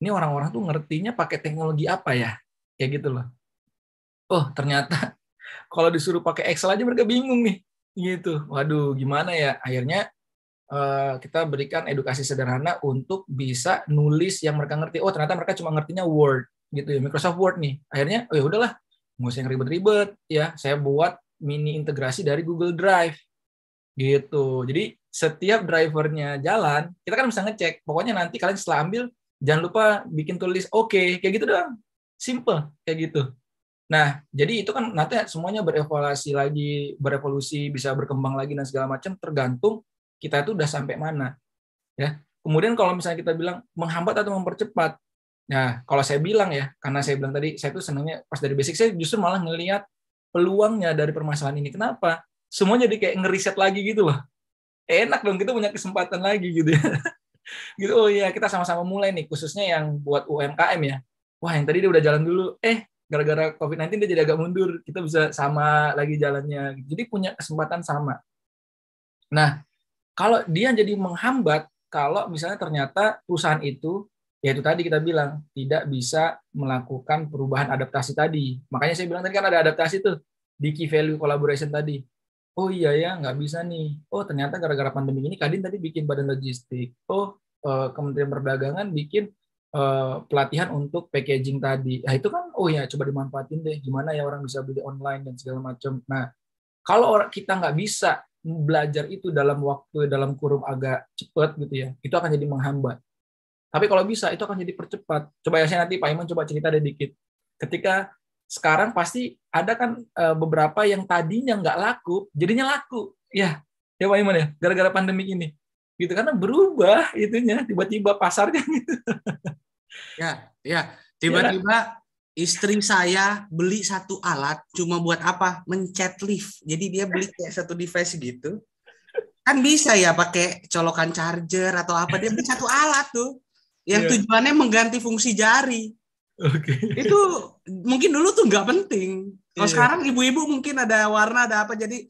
Ini orang-orang tuh ngertinya pakai teknologi apa ya? Kayak gitu loh. Oh, ternyata *laughs* kalau disuruh pakai Excel aja mereka bingung nih. Gitu. Waduh, gimana ya? Akhirnya eh, kita berikan edukasi sederhana untuk bisa nulis yang mereka ngerti. Oh, ternyata mereka cuma ngertinya Word gitu ya Microsoft Word nih akhirnya oh ya udahlah nggak usah yang ribet-ribet ya saya buat mini integrasi dari Google Drive gitu jadi setiap drivernya jalan kita kan bisa ngecek pokoknya nanti kalian setelah ambil jangan lupa bikin tulis oke okay, kayak gitu doang simple kayak gitu nah jadi itu kan nanti semuanya berevaluasi lagi berevolusi bisa berkembang lagi dan segala macam tergantung kita itu udah sampai mana ya kemudian kalau misalnya kita bilang menghambat atau mempercepat Nah, kalau saya bilang ya, karena saya bilang tadi, saya tuh senangnya pas dari basic, saya justru malah ngelihat peluangnya dari permasalahan ini. Kenapa? Semuanya jadi kayak ngeriset lagi gitu loh. Enak dong, kita punya kesempatan lagi gitu ya. *laughs* gitu, oh iya, kita sama-sama mulai nih, khususnya yang buat UMKM ya. Wah, yang tadi dia udah jalan dulu, eh, gara-gara COVID-19 dia jadi agak mundur, kita bisa sama lagi jalannya. Jadi punya kesempatan sama. Nah, kalau dia jadi menghambat, kalau misalnya ternyata perusahaan itu ya itu tadi kita bilang tidak bisa melakukan perubahan adaptasi tadi. Makanya saya bilang tadi kan ada adaptasi tuh di key value collaboration tadi. Oh iya ya, nggak bisa nih. Oh ternyata gara-gara pandemi ini Kadin tadi bikin badan logistik. Oh eh, Kementerian Perdagangan bikin eh, pelatihan untuk packaging tadi. Nah itu kan oh ya coba dimanfaatin deh. Gimana ya orang bisa beli online dan segala macam. Nah kalau kita nggak bisa belajar itu dalam waktu dalam kurung agak cepat gitu ya, itu akan jadi menghambat tapi kalau bisa itu akan jadi percepat. Coba ya saya nanti Pak Iman coba cerita deh dikit. Ketika sekarang pasti ada kan eh, beberapa yang tadinya nggak laku, jadinya laku. Ya, ya Pak Iman ya, gara-gara pandemi ini. Gitu karena berubah itunya, tiba-tiba pasarnya *laughs* gitu. Ya, ya. Tiba-tiba ya istri saya beli satu alat cuma buat apa? Mencet lift. Jadi dia beli kayak satu device gitu. Kan bisa ya pakai colokan charger atau apa. Dia beli satu alat tuh yang yeah. tujuannya mengganti fungsi jari. Oke. Okay. Itu mungkin dulu tuh nggak penting. Kalau yeah. sekarang ibu-ibu mungkin ada warna ada apa jadi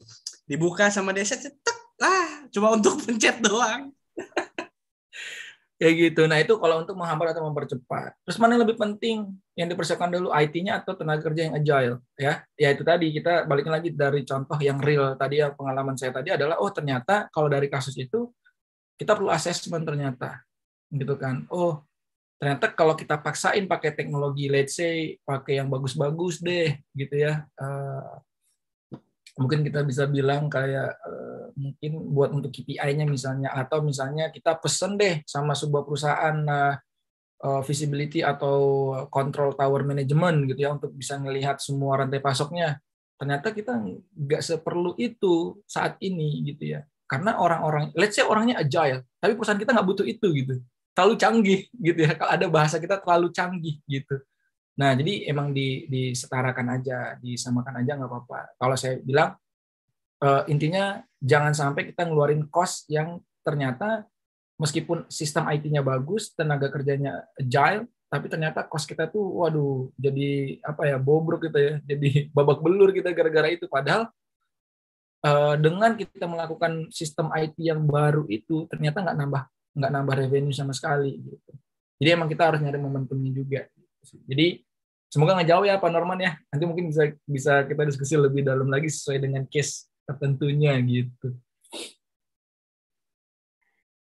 dibuka sama desa cetek lah cuma untuk *laughs* pencet doang. ya gitu. Nah itu kalau untuk menghambat atau mempercepat. Terus mana yang lebih penting? Yang dipersiapkan dulu IT-nya atau tenaga kerja yang agile ya? Ya itu tadi kita balikin lagi dari contoh yang real tadi yang pengalaman saya tadi adalah oh ternyata kalau dari kasus itu kita perlu assessment ternyata gitu kan oh ternyata kalau kita paksain pakai teknologi let's say pakai yang bagus-bagus deh gitu ya uh, mungkin kita bisa bilang kayak uh, mungkin buat untuk KPI-nya misalnya atau misalnya kita pesen deh sama sebuah perusahaan uh, visibility atau control tower management gitu ya untuk bisa melihat semua rantai pasoknya ternyata kita nggak seperlu itu saat ini gitu ya karena orang-orang let's say orangnya agile tapi perusahaan kita nggak butuh itu gitu terlalu canggih gitu ya kalau ada bahasa kita terlalu canggih gitu nah jadi emang di disetarakan aja disamakan aja nggak apa-apa kalau saya bilang uh, intinya jangan sampai kita ngeluarin cost yang ternyata meskipun sistem IT-nya bagus tenaga kerjanya agile tapi ternyata cost kita tuh waduh jadi apa ya bobrok gitu ya jadi *laughs* babak belur kita gara-gara itu padahal eh, dengan kita melakukan sistem IT yang baru itu ternyata nggak nambah nggak nambah revenue sama sekali gitu. Jadi emang kita harus nyari momentumnya juga. Gitu. Jadi semoga nggak jauh ya Pak Norman ya. Nanti mungkin bisa bisa kita diskusi lebih dalam lagi sesuai dengan case tertentunya gitu.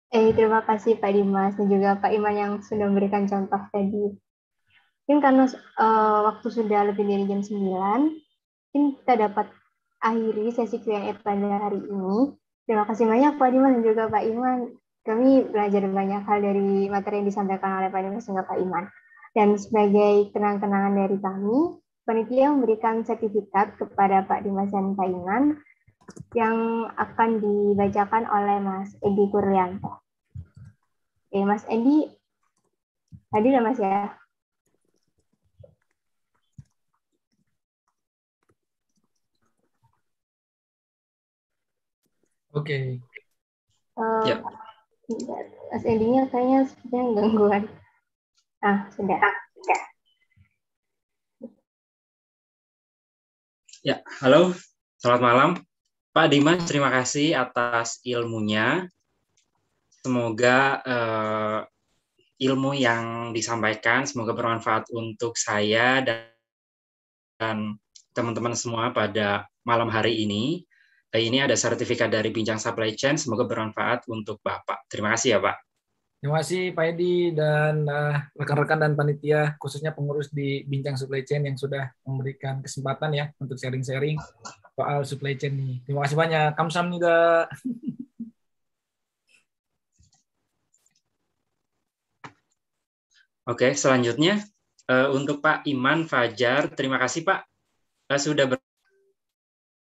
Eh, terima kasih Pak Dimas dan juga Pak Iman yang sudah memberikan contoh tadi. Mungkin karena uh, waktu sudah lebih dari jam 9, mungkin kita dapat akhiri sesi Q&A pada hari ini. Terima kasih banyak Pak Dimas dan juga Pak Iman kami belajar banyak hal dari materi yang disampaikan oleh Pak Dimas dan Pak Iman. Dan sebagai kenang-kenangan dari kami, panitia memberikan sertifikat kepada Pak Dimas dan Pak Iman yang akan dibacakan oleh Mas Edi Kurlianto. Oke, eh, Mas Edi, tadi lah ya, Mas ya. Oke. Okay. Uh, eh, ya. Mas Edinya kayaknya sepertinya gangguan. Ah, sudah. Ah, Ya, halo. Selamat malam. Pak Dimas, terima kasih atas ilmunya. Semoga eh, ilmu yang disampaikan semoga bermanfaat untuk saya dan teman-teman semua pada malam hari ini. Eh, ini ada sertifikat dari Bincang Supply Chain. Semoga bermanfaat untuk Bapak. Terima kasih ya Pak. Terima kasih Pak Edi dan eh, rekan-rekan uh, dan panitia, khususnya pengurus di Bincang Supply Chain yang sudah memberikan kesempatan ya untuk sharing-sharing soal supply chain ini. Terima kasih banyak. Kamsam juga. *laughs* Oke, selanjutnya uh, untuk Pak Iman Fajar, terima kasih Pak uh, sudah ber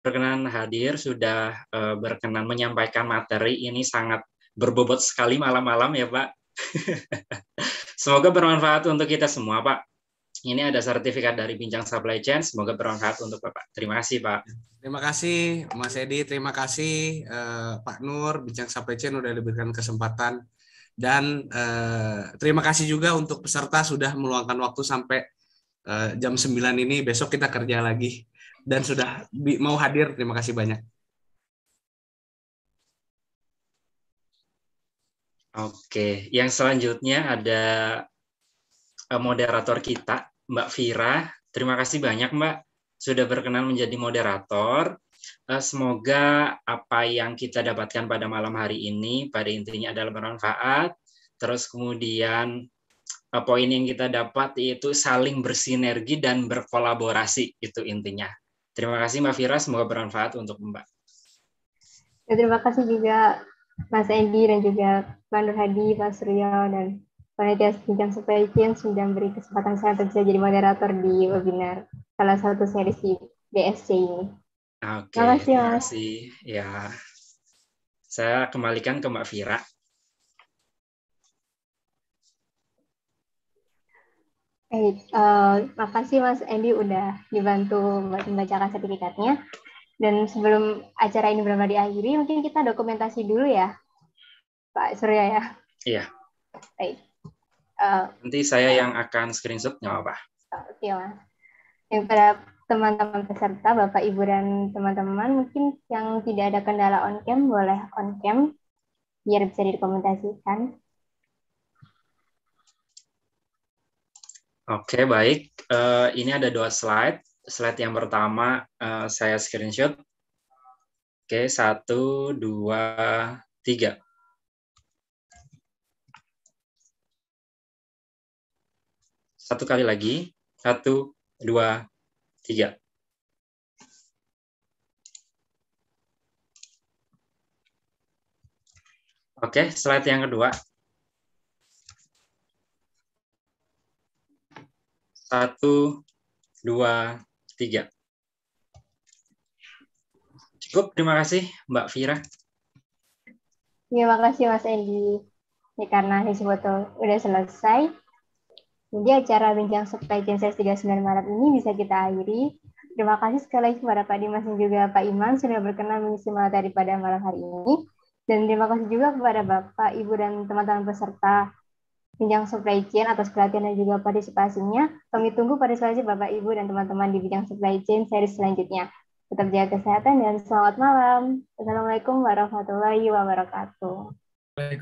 berkenan hadir, sudah uh, berkenan menyampaikan materi. Ini sangat berbobot sekali malam-malam ya Pak. *laughs* Semoga bermanfaat untuk kita semua Pak. Ini ada sertifikat dari Bincang Supply Chain. Semoga bermanfaat untuk Bapak. Terima kasih Pak. Terima kasih Mas Edi. Terima kasih eh, Pak Nur. Bincang Supply Chain sudah diberikan kesempatan. Dan eh, terima kasih juga untuk peserta sudah meluangkan waktu sampai eh, jam 9 ini. Besok kita kerja lagi dan sudah mau hadir. Terima kasih banyak. Oke, yang selanjutnya ada eh, moderator kita, Mbak Vira. Terima kasih banyak, Mbak, sudah berkenan menjadi moderator. Eh, semoga apa yang kita dapatkan pada malam hari ini pada intinya adalah bermanfaat. Terus kemudian eh, poin yang kita dapat yaitu saling bersinergi dan berkolaborasi itu intinya. Terima kasih Mbak Fira, semoga bermanfaat untuk Mbak. Ya, terima kasih juga Mas Endi dan juga Pak Nur Hadi, Pak Suryo, dan Panitia Bincang Supply Chain sudah beri kesempatan saya untuk bisa jadi moderator di webinar salah satu seri di BSC ini. Oke, terima kasih. Mas. Terima Ya. Saya kembalikan ke Mbak Fira. Eh, uh, makasih Mas Andy udah dibantu membacakan sertifikatnya. Dan sebelum acara ini benar-benar diakhiri, mungkin kita dokumentasi dulu ya, Pak Surya ya. Iya. Baik. Uh, Nanti saya yang akan screenshot, nggak apa-apa. Oke, okay, Mas. Yang pada teman-teman peserta, Bapak, Ibu, dan teman-teman, mungkin yang tidak ada kendala on-cam, boleh on-cam biar bisa didokumentasikan. Oke, okay, baik. Uh, ini ada dua slide. Slide yang pertama uh, saya screenshot. Oke, okay, satu, dua, tiga. Satu kali lagi. Satu, dua, tiga. Oke, okay, slide yang kedua. Satu, dua, tiga. Cukup, terima kasih Mbak Fira. terima ya, kasih Mas Endi. Ya, karena isi foto udah selesai, jadi acara Bincang Supply Chain 39 malam ini bisa kita akhiri. Terima kasih sekali lagi kepada Pak Dimas dan juga Pak Iman sudah berkenan mengisi materi pada malam hari ini. Dan terima kasih juga kepada Bapak, Ibu, dan teman-teman peserta bidang supply chain atas perhatian dan juga partisipasinya. Kami tunggu partisipasi Bapak Ibu dan teman-teman di bidang supply chain seri selanjutnya. Tetap jaga kesehatan dan selamat malam. Assalamualaikum warahmatullahi wabarakatuh.